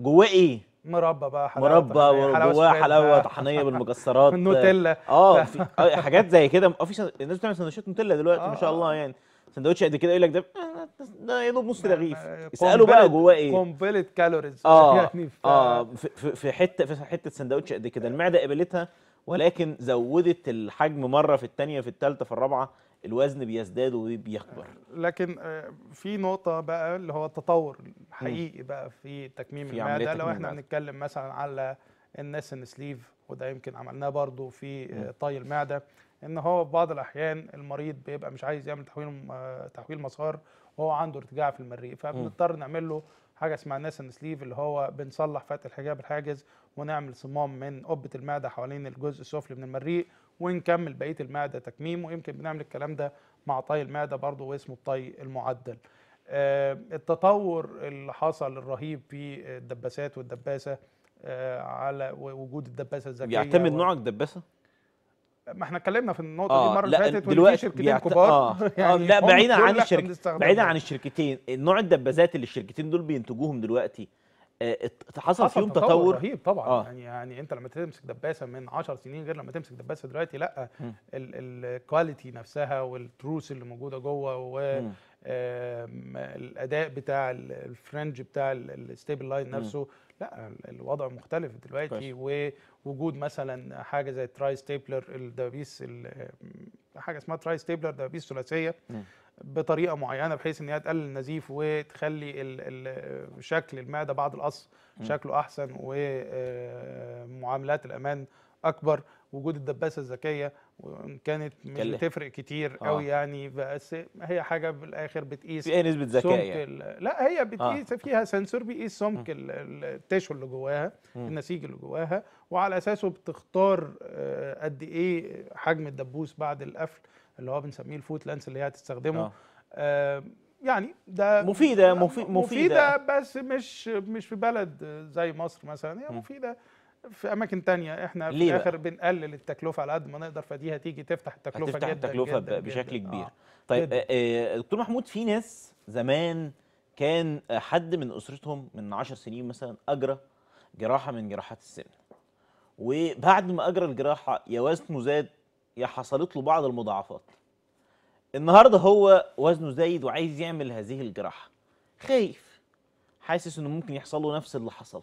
جواه ايه مربى بقى حلاوه مربى وجواه حلاوه طحنيه بالمكسرات نوتيلا اه في آه، حاجات زي كده في الناس بتعمل سندوتشات نوتيلا دلوقتي آه. ما شاء آه، الله يعني سندوتش قد كده يقول لك آه، ده ده يا دوب نص رغيف اساله بقى جواه ايه كومبليت كالوريز اه يعني اه في حته في حته سندوتش قد كده المعده قبلتها ولكن زودت الحجم مره في الثانيه في الثالثه في الرابعه الوزن بيزداد وبيكبر لكن آه، في نقطه بقى اللي هو التطور الحقيقي بقى في تكميم في المعده لو احنا بنتكلم مثلا على الناس سليف وده يمكن عملناه برضو في آه، طي المعده ان هو في بعض الاحيان المريض بيبقى مش عايز يعمل تحويل تحويل مسار وهو عنده ارتجاع في المريء فبنضطر نعمل له حاجه اسمها ناسن سليف اللي هو بنصلح فتح الحجاب الحاجز ونعمل صمام من قبه المعده حوالين الجزء السفلي من المريء ونكمل بقيه المعده تكميم ويمكن بنعمل الكلام ده مع طي المعده برضه واسمه الطي المعدل آه، التطور اللي حصل الرهيب في الدباسات والدباسه آه، على وجود الدباسه الذكيه بيعتمد و... نوع الدباسه ما احنا اتكلمنا في النقطه آه دي المره اللي فاتت دلوقتي شركتين بيعت... كبار آه. يعني آه، لا بعيدا عن الشركه بعيدا عن الشركتين نوع الدبازات اللي الشركتين دول بينتجوهم دلوقتي آه، حصل فيهم تطور, تطور رهيب طبعا آه. يعني يعني انت لما تمسك دباسه من 10 سنين غير لما تمسك دباسه دلوقتي لا الكواليتي نفسها والتروس اللي موجوده جوه والاداء بتاع الفرنج بتاع الستيبل لاين نفسه لا الوضع مختلف دلوقتي ووجود مثلا حاجه زي التراي ستيبلر الدبابيس حاجه اسمها تراي ستيبلر دبابيس ثلاثيه بطريقه معينه بحيث ان هي تقلل النزيف وتخلي شكل المعده بعد القص شكله احسن ومعاملات آه، الامان اكبر وجود الدباسه الذكيه وان كانت مش بتفرق كتير آه. قوي يعني بس هي حاجه بالاخر بتقيس في نسبه ذكاء يعني. لا هي بتقيس آه. فيها سنسور بيقيس سمك التشو اللي جواها م. النسيج اللي جواها وعلى اساسه بتختار آه، قد ايه حجم الدبوس بعد القفل اللي هو بنسميه الفوت لانس اللي هي هتستخدمه آه. آه يعني ده مفيدة مفيدة مفيدة بس مش مش في بلد زي مصر مثلا هي مفيدة في اماكن تانية احنا في الاخر بنقلل التكلفه على قد ما نقدر فدي هتيجي تفتح التكلفه هتفتح جدا التكلفه جداً بشكل جداً. كبير آه. طيب آه، آه، دكتور محمود في ناس زمان كان حد من اسرتهم من 10 سنين مثلا اجرى جراحه من جراحات السن وبعد ما اجرى الجراحه يا وزنه زاد يا حصلت له بعض المضاعفات النهارده هو وزنه زايد وعايز يعمل هذه الجراحه خايف حاسس انه ممكن يحصل له نفس اللي حصل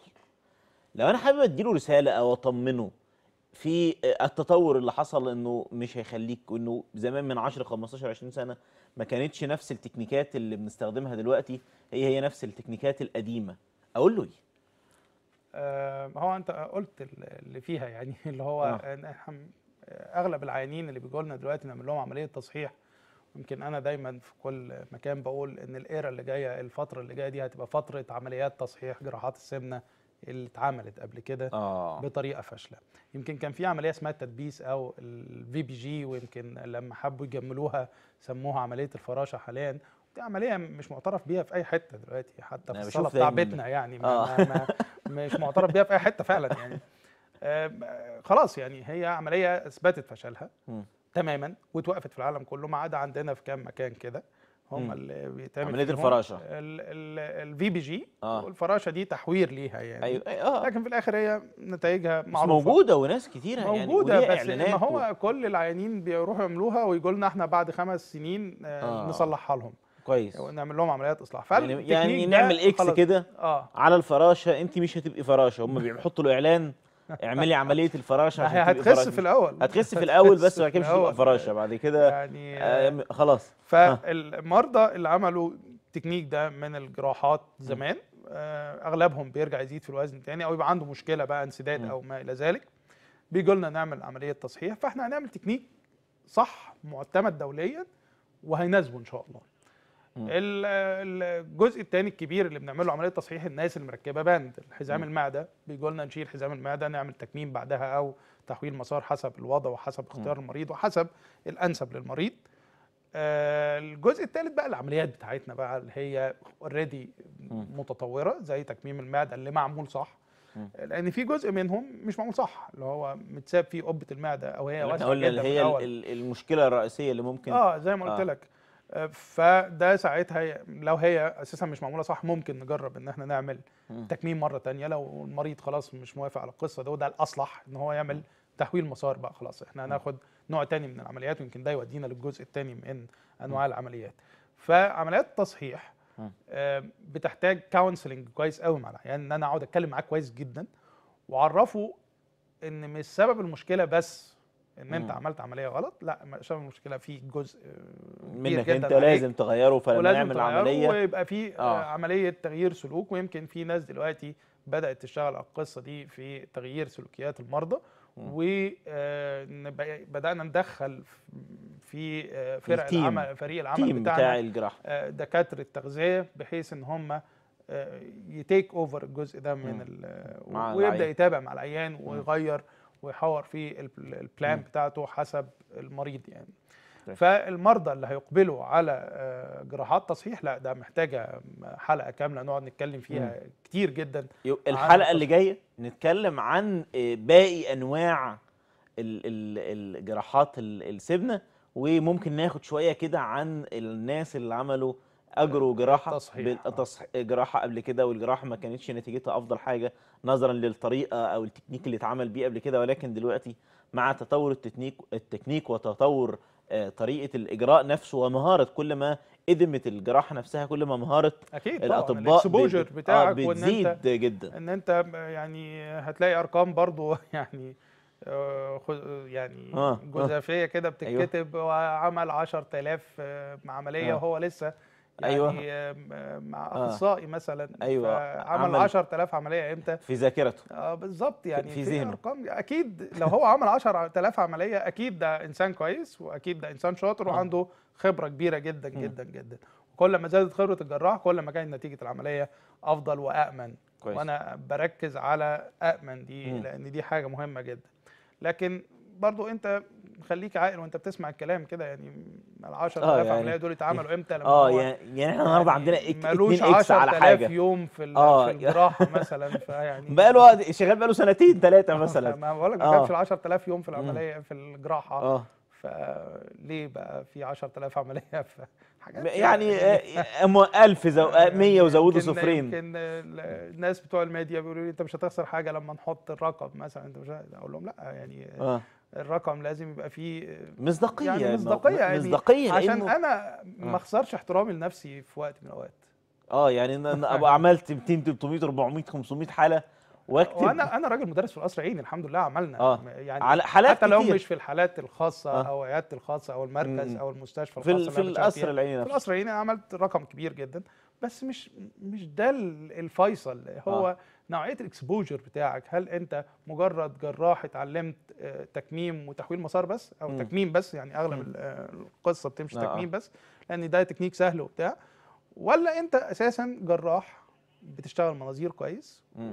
لو انا حابب اديله رساله او اطمنه في التطور اللي حصل انه مش هيخليك انه زمان من 10 15 20 سنه ما كانتش نفس التكنيكات اللي بنستخدمها دلوقتي هي هي نفس التكنيكات القديمه اقول له ايه ما آه، هو انت قلت اللي فيها يعني اللي هو آه. اغلب العيانين اللي بيجوا لنا دلوقتي نعمل لهم عمليه تصحيح يمكن انا دايما في كل مكان بقول ان الايرا اللي جايه الفتره اللي جايه دي هتبقى فتره عمليات تصحيح جراحات السمنه اللي اتعملت قبل كده آه. بطريقه فاشله يمكن كان في عمليه اسمها التدبيس او الفي بي جي ويمكن لما حبوا يجملوها سموها عمليه الفراشه حاليا دي عمليه مش معترف بيها في اي حته دلوقتي حتى في الصاله بتاع بيتنا يعني ما آه. ما مش معترف بيها في اي حته فعلا يعني خلاص يعني هي عمليه اثبتت فشلها م. تماما واتوقفت في العالم كله ما عدا عندنا في كام مكان كده هم اللي بيتعمل عمليه الفراشه الفي بي جي آه. والفراشه دي تحوير ليها يعني أيوة. آه. لكن في الاخر هي نتائجها معروفه موجوده وناس كتيره يعني، موجوده بس ما هو و... كل العيانين بيروحوا يعملوها ويقولوا لنا احنا بعد خمس سنين آه. آه. نصلحها لهم كويس ونعمل لهم عمليات اصلاح فعلا يعني, يعني نعمل اكس كده آه. على الفراشه انت مش هتبقي فراشه هم بيحطوا الاعلان اعملي عمليه الفراشه عشان هتخس في الاول هتخس في الاول بس وبعد كده مش فراشه بعد كده يعني آه خلاص فالمرضى اللي عملوا التكنيك ده من الجراحات زمان آه اغلبهم بيرجع يزيد في الوزن تاني او يبقى عنده مشكله بقى انسداد او ما الى ذلك بيجوا لنا نعمل عمليه تصحيح فاحنا هنعمل تكنيك صح معتمد دوليا وهيناسبه ان شاء الله الجزء الثاني الكبير اللي بنعمله عمليه تصحيح الناس اللي مركبه باند حزام المعده بيجوا لنا نشيل حزام المعده نعمل تكميم بعدها او تحويل مسار حسب الوضع وحسب اختيار المريض وحسب الانسب للمريض آه، الجزء الثالث بقى العمليات بتاعتنا بقى اللي هي اوريدي متطوره زي تكميم المعده اللي معمول صح لان في جزء منهم مش معمول صح اللي هو متساب فيه قبه المعده او هي واسعه قلنا اللي هي المشكله الرئيسيه اللي ممكن اه زي ما قلت آه. لك فده ساعتها لو هي اساسا مش معموله صح ممكن نجرب ان احنا نعمل تكميم مره تانية لو المريض خلاص مش موافق على القصه ده وده الاصلح ان هو يعمل تحويل مسار بقى خلاص احنا هناخد نوع تاني من العمليات ويمكن ده يودينا للجزء التاني من انواع العمليات فعمليات التصحيح آه، بتحتاج كونسلنج كويس قوي مع العيان يعني ان انا اقعد اتكلم معاه كويس جدا واعرفه ان مش سبب المشكله بس ان مم. انت عملت عمليه غلط لا شبه المشكله في جزء منك انت لازم تغيره فلما نعمل عمليه ويبقى في آه. عمليه تغيير سلوك ويمكن في ناس دلوقتي بدات تشتغل على القصه دي في تغيير سلوكيات المرضى وبدانا آه، ندخل في آه، فرق العمل فريق العمل بتاعنا بتاع الجراحه آه، دكاتره التغذيه بحيث ان هم يتيك اوفر الجزء ده من ويبدا يتابع مع العيان ويغير مم. ويحور في البلان بتاعته حسب المريض يعني طيب. فالمرضى اللي هيقبلوا على آه، جراحات تصحيح لا ده محتاجه حلقه كامله نقعد نتكلم فيها كتير جدا الحلقه اللي جايه نتكلم عن آه، باقي انواع الجراحات السبنه وممكن ناخد شويه كده عن الناس اللي عملوا اجروا آه، جراحه تصحيح بالتصح... آه. جراحه قبل كده والجراحه ما كانتش نتيجتها افضل حاجه نظرا للطريقه او التكنيك اللي اتعمل بيه قبل كده ولكن دلوقتي مع تطور التكنيك التكنيك وتطور آه، طريقه الاجراء نفسه ومهاره كل ما ادمت الجراحه نفسها كل ما مهاره أكيد الاطباء الاكسبوجر بتاعك بتزيد وإن انت جدا ان انت يعني هتلاقي ارقام برضو يعني يعني جزافيه كده بتتكتب أيوه. وعمل 10000 عمليه وهو لسه أيوة. يعني مع آه. اخصائي آه. مثلا ايوه عمل 10000 عمليه امتى في ذاكرته اه بالظبط يعني في ذهنه ارقام اكيد لو هو عمل 10000 عمليه اكيد ده انسان كويس واكيد ده انسان شاطر آه. وعنده خبره كبيره جدا جدا جدا وكل ما زادت خبره الجراح كل ما كانت نتيجه العمليه افضل وامن كويس. وانا بركز على امن دي م. لان دي حاجه مهمه جدا لكن برضو انت مخليك عاقل وانت بتسمع الكلام كده يعني ال 10000 آه، يعني عمليه دول اتعملوا إيه. امتى لما اه يعني-, يعني احنا النهارده يعني عندنا 2 اكس على حاجه يوم آه، في الجراحه مثلا فيعني بقى له شغال بقى له سنتين ثلاثه مثلا ما بقول لك ما كانش آه. ال 10000 يوم في العمليه في الجراحه اه فليه بقى في 10000 عمليه في حاجات يعني 1000 يعني- 100 وزودوا صفرين يمكن الناس بتوع الميديا بيقولوا لي انت مش هتخسر حاجه لما نحط الرقم مثلا انت مش اقول لهم لا يعني آه. الرقم لازم يبقى فيه مصداقيه يعني مصداقيه يعني مصداقيه عشان انا آه. ما اخسرش احترامي لنفسي في وقت من الاوقات اه يعني انا ابقى عملت 200 300 400 500 حاله واكتب وانا انا راجل مدرس في القصر عيني الحمد لله عملنا آه. يعني على حالات حتى لو كتير. مش في الحالات الخاصه آه. او عيادتي الخاصه او المركز او المستشفى الخاصه في, في القصر العيني في القصر العيني عملت رقم كبير جدا بس مش مش ده الفيصل آه. هو آه. نوعيه الاكسبوجر بتاعك هل انت مجرد جراح اتعلمت آه، تكميم وتحويل مسار بس او م. تكميم بس يعني اغلب آه، القصه بتمشي لا. آه. تكميم بس لان ده تكنيك سهل وبتاع ولا انت اساسا جراح بتشتغل مناظير كويس م.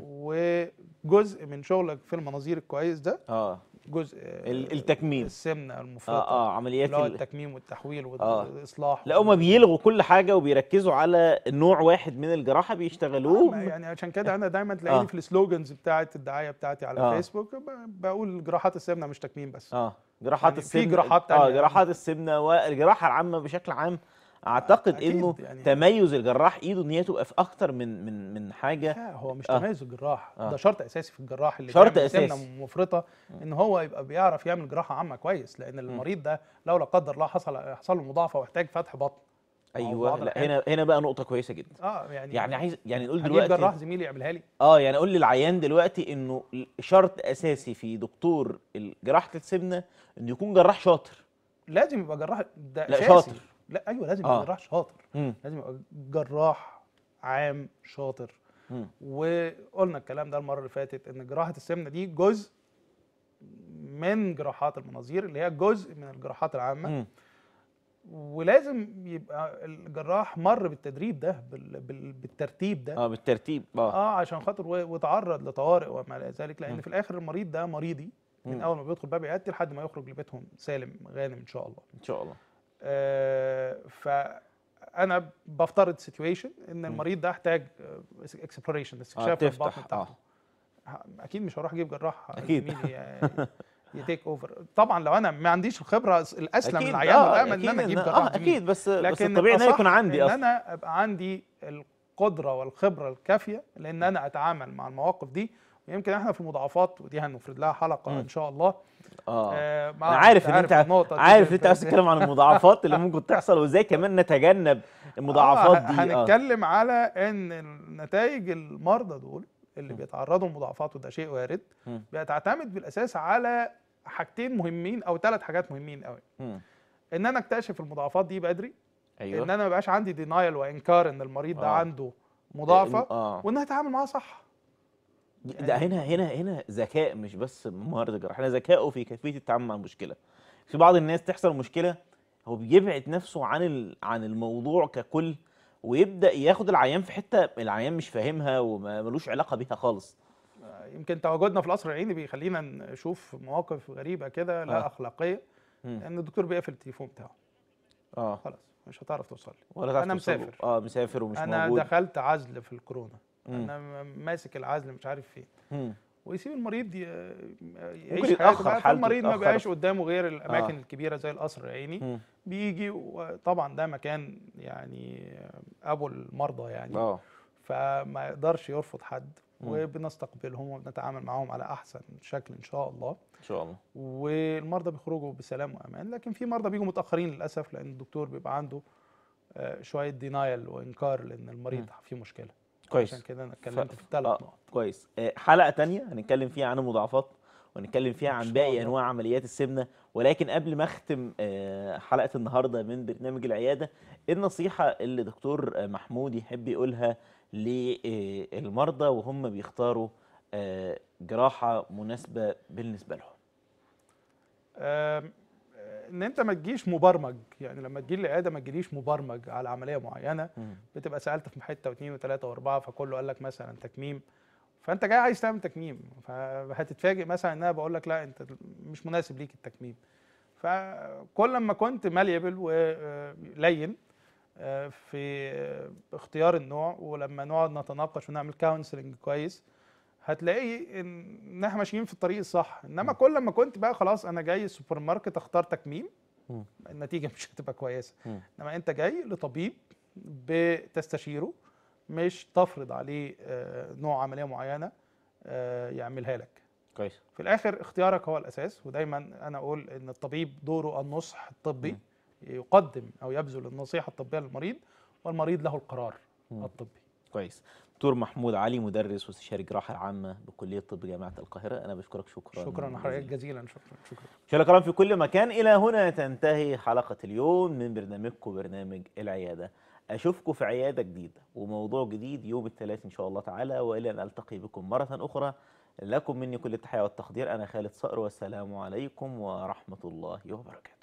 وجزء من شغلك في المناظير الكويس ده اه جزء التكميم السمنه المفرطه اه, آه عمليات اللي هو التكميم والتحويل آه. والاصلاح آه. لا هم بيلغوا كل حاجه وبيركزوا على نوع واحد من الجراحه بيشتغلوه آه يعني عشان كده انا دايما تلاقيني آه. في السلوجنز بتاعه الدعايه بتاعتي على آه. فيسبوك بقول جراحات السمنه مش تكميم بس اه جراحات يعني السمنه في جراحات اه جراحات السمنه والجراحه العامه بشكل عام اعتقد انه يعني تميز الجراح ايده ان هي تبقى في اكتر من من من حاجه هو مش آه. تميز آه. الجراح آه. ده شرط اساسي في الجراح اللي شرط اساسي مفرطه ان هو يبقى بيعرف يعمل جراحه عامه كويس لان المريض ده لو لا قدر الله حصل حصل له مضاعفه واحتاج فتح بطن ايوه لا هنا هنا بقى نقطه كويسه جدا اه يعني يعني عايز يعني نقول دلوقتي جراح زميلي يعملها لي اه يعني اقول للعيان دلوقتي انه شرط اساسي في دكتور جراحه السمنه انه يكون جراح شاطر لازم يبقى جراح ده لا شاطر لا ايوه لازم يبقى آه. جراح شاطر مم. لازم يبقى جراح عام شاطر مم. وقلنا الكلام ده المره اللي فاتت ان جراحه السمنه دي جزء من جراحات المناظير اللي هي جزء من الجراحات العامه مم. ولازم يبقى الجراح مر بالتدريب ده بالترتيب ده اه بالترتيب اه اه عشان خاطر وتعرض لطوارئ وما الى ذلك لان مم. في الاخر المريض ده مريضي من مم. اول ما بيدخل باب عيادتي لحد ما يخرج لبيتهم سالم غانم ان شاء الله ان شاء الله آه، فانا بفترض سيتويشن ان المريض ده احتاج اكسبلوريشن آه، آه، استكشاف البطن بتاعته اكيد مش هروح اجيب جراح اكيد يتيك اوفر طبعا لو انا ما عنديش الخبره الاسلم للعيان آه ان انا اجيب جراح آه اكيد بس لكن بس الطبيعي يكون عندي اصلا ان انا ابقى عندي القدره والخبره الكافيه لان انا اتعامل مع المواقف دي يمكن احنا في المضاعفات ودي هنفرد لها حلقه م. ان شاء الله اه, آه انا عارف ان انت عارف, ان انت عايز تتكلم عن المضاعفات اللي ممكن تحصل وازاي كمان نتجنب المضاعفات آه دي آه. هنتكلم آه. على ان نتائج المرضى دول اللي م. بيتعرضوا لمضاعفات وده شيء وارد بتعتمد بالاساس على حاجتين مهمين او ثلاث حاجات مهمين قوي ان انا اكتشف المضاعفات دي بدري أيوة. ان انا ما يبقاش عندي دينايل وانكار ان المريض آه. ده عنده مضاعفه آه. وان انا اتعامل معاه صح يعني ده هنا هنا هنا ذكاء مش بس مهاره الجراح هنا ذكائه في كيفيه التعامل مع المشكله في بعض الناس تحصل مشكله هو بيبعد نفسه عن عن الموضوع ككل ويبدا ياخد العيان في حته العيان مش فاهمها وملوش علاقه بيها خالص يمكن تواجدنا في القصر العيني بيخلينا نشوف مواقف غريبه كده لا آه. اخلاقيه ان يعني الدكتور بيقفل التليفون بتاعه اه خلاص مش هتعرف توصل لي ولا انا مسافر اه مسافر ومش أنا موجود انا دخلت عزل في الكورونا انا ماسك العزل مش عارف فين ويسيب المريض يعيش حياته حالته المريض ما بقاش قدامه غير الاماكن آه. الكبيره زي القصر العيني بيجي وطبعا ده مكان يعني ابو المرضى يعني آه. فما يقدرش يرفض حد وبنستقبلهم وبنتعامل معاهم على احسن شكل ان شاء الله ان شاء الله والمرضى بيخرجوا بسلام وامان لكن في مرضى بيجوا متاخرين للاسف لان الدكتور بيبقى عنده آه، شويه دينايل وانكار لان المريض م. فيه مشكله كويس عشان كده انا اتكلمت ف... في الثلاث آه، نقط آه. كويس حلقه تانية هنتكلم فيها عن المضاعفات ونتكلم فيها عن باقي انواع عمليات السمنه ولكن قبل ما اختم آه، حلقه النهارده من برنامج العياده النصيحه اللي دكتور محمود يحب يقولها للمرضى آه، وهم بيختاروا جراحه مناسبه بالنسبه لهم ان انت ما تجيش مبرمج يعني لما تجي لي ما تجيليش مبرمج على عمليه معينه بتبقى سالت في حته واثنين وثلاثه واربعه فكله قال لك مثلا تكميم فانت جاي عايز تعمل تكميم فهتتفاجئ مثلا ان انا بقول لك لا انت مش مناسب ليك التكميم فكل ما كنت ماليبل ولين آه، في اختيار النوع ولما نقعد نتناقش ونعمل كونسلنج كويس هتلاقي ان احنا ماشيين في الطريق الصح انما كل ما كنت بقى خلاص انا جاي السوبر ماركت اختار تكميم النتيجه مش هتبقى كويسه انما انت جاي لطبيب بتستشيره مش تفرض عليه آه، نوع عمليه معينه آه، يعملها لك كويس في الاخر اختيارك هو الاساس ودايما انا اقول ان الطبيب دوره النصح الطبي م. يقدم او يبذل النصيحه الطبيه للمريض والمريض له القرار م. الطبي كويس دكتور محمود علي مدرس واستشاري جراحة العامه بكليه طب جامعه القاهره انا بشكرك شكرا شكرا حضرتك جزيلا شكرا شكرا شكرا كلام في كل مكان الى هنا تنتهي حلقه اليوم من برنامجكم برنامج العياده اشوفكم في عياده جديده وموضوع جديد يوم الثلاث ان شاء الله تعالى والى ان التقي بكم مره اخرى لكم مني كل التحيه والتقدير انا خالد صقر والسلام عليكم ورحمه الله وبركاته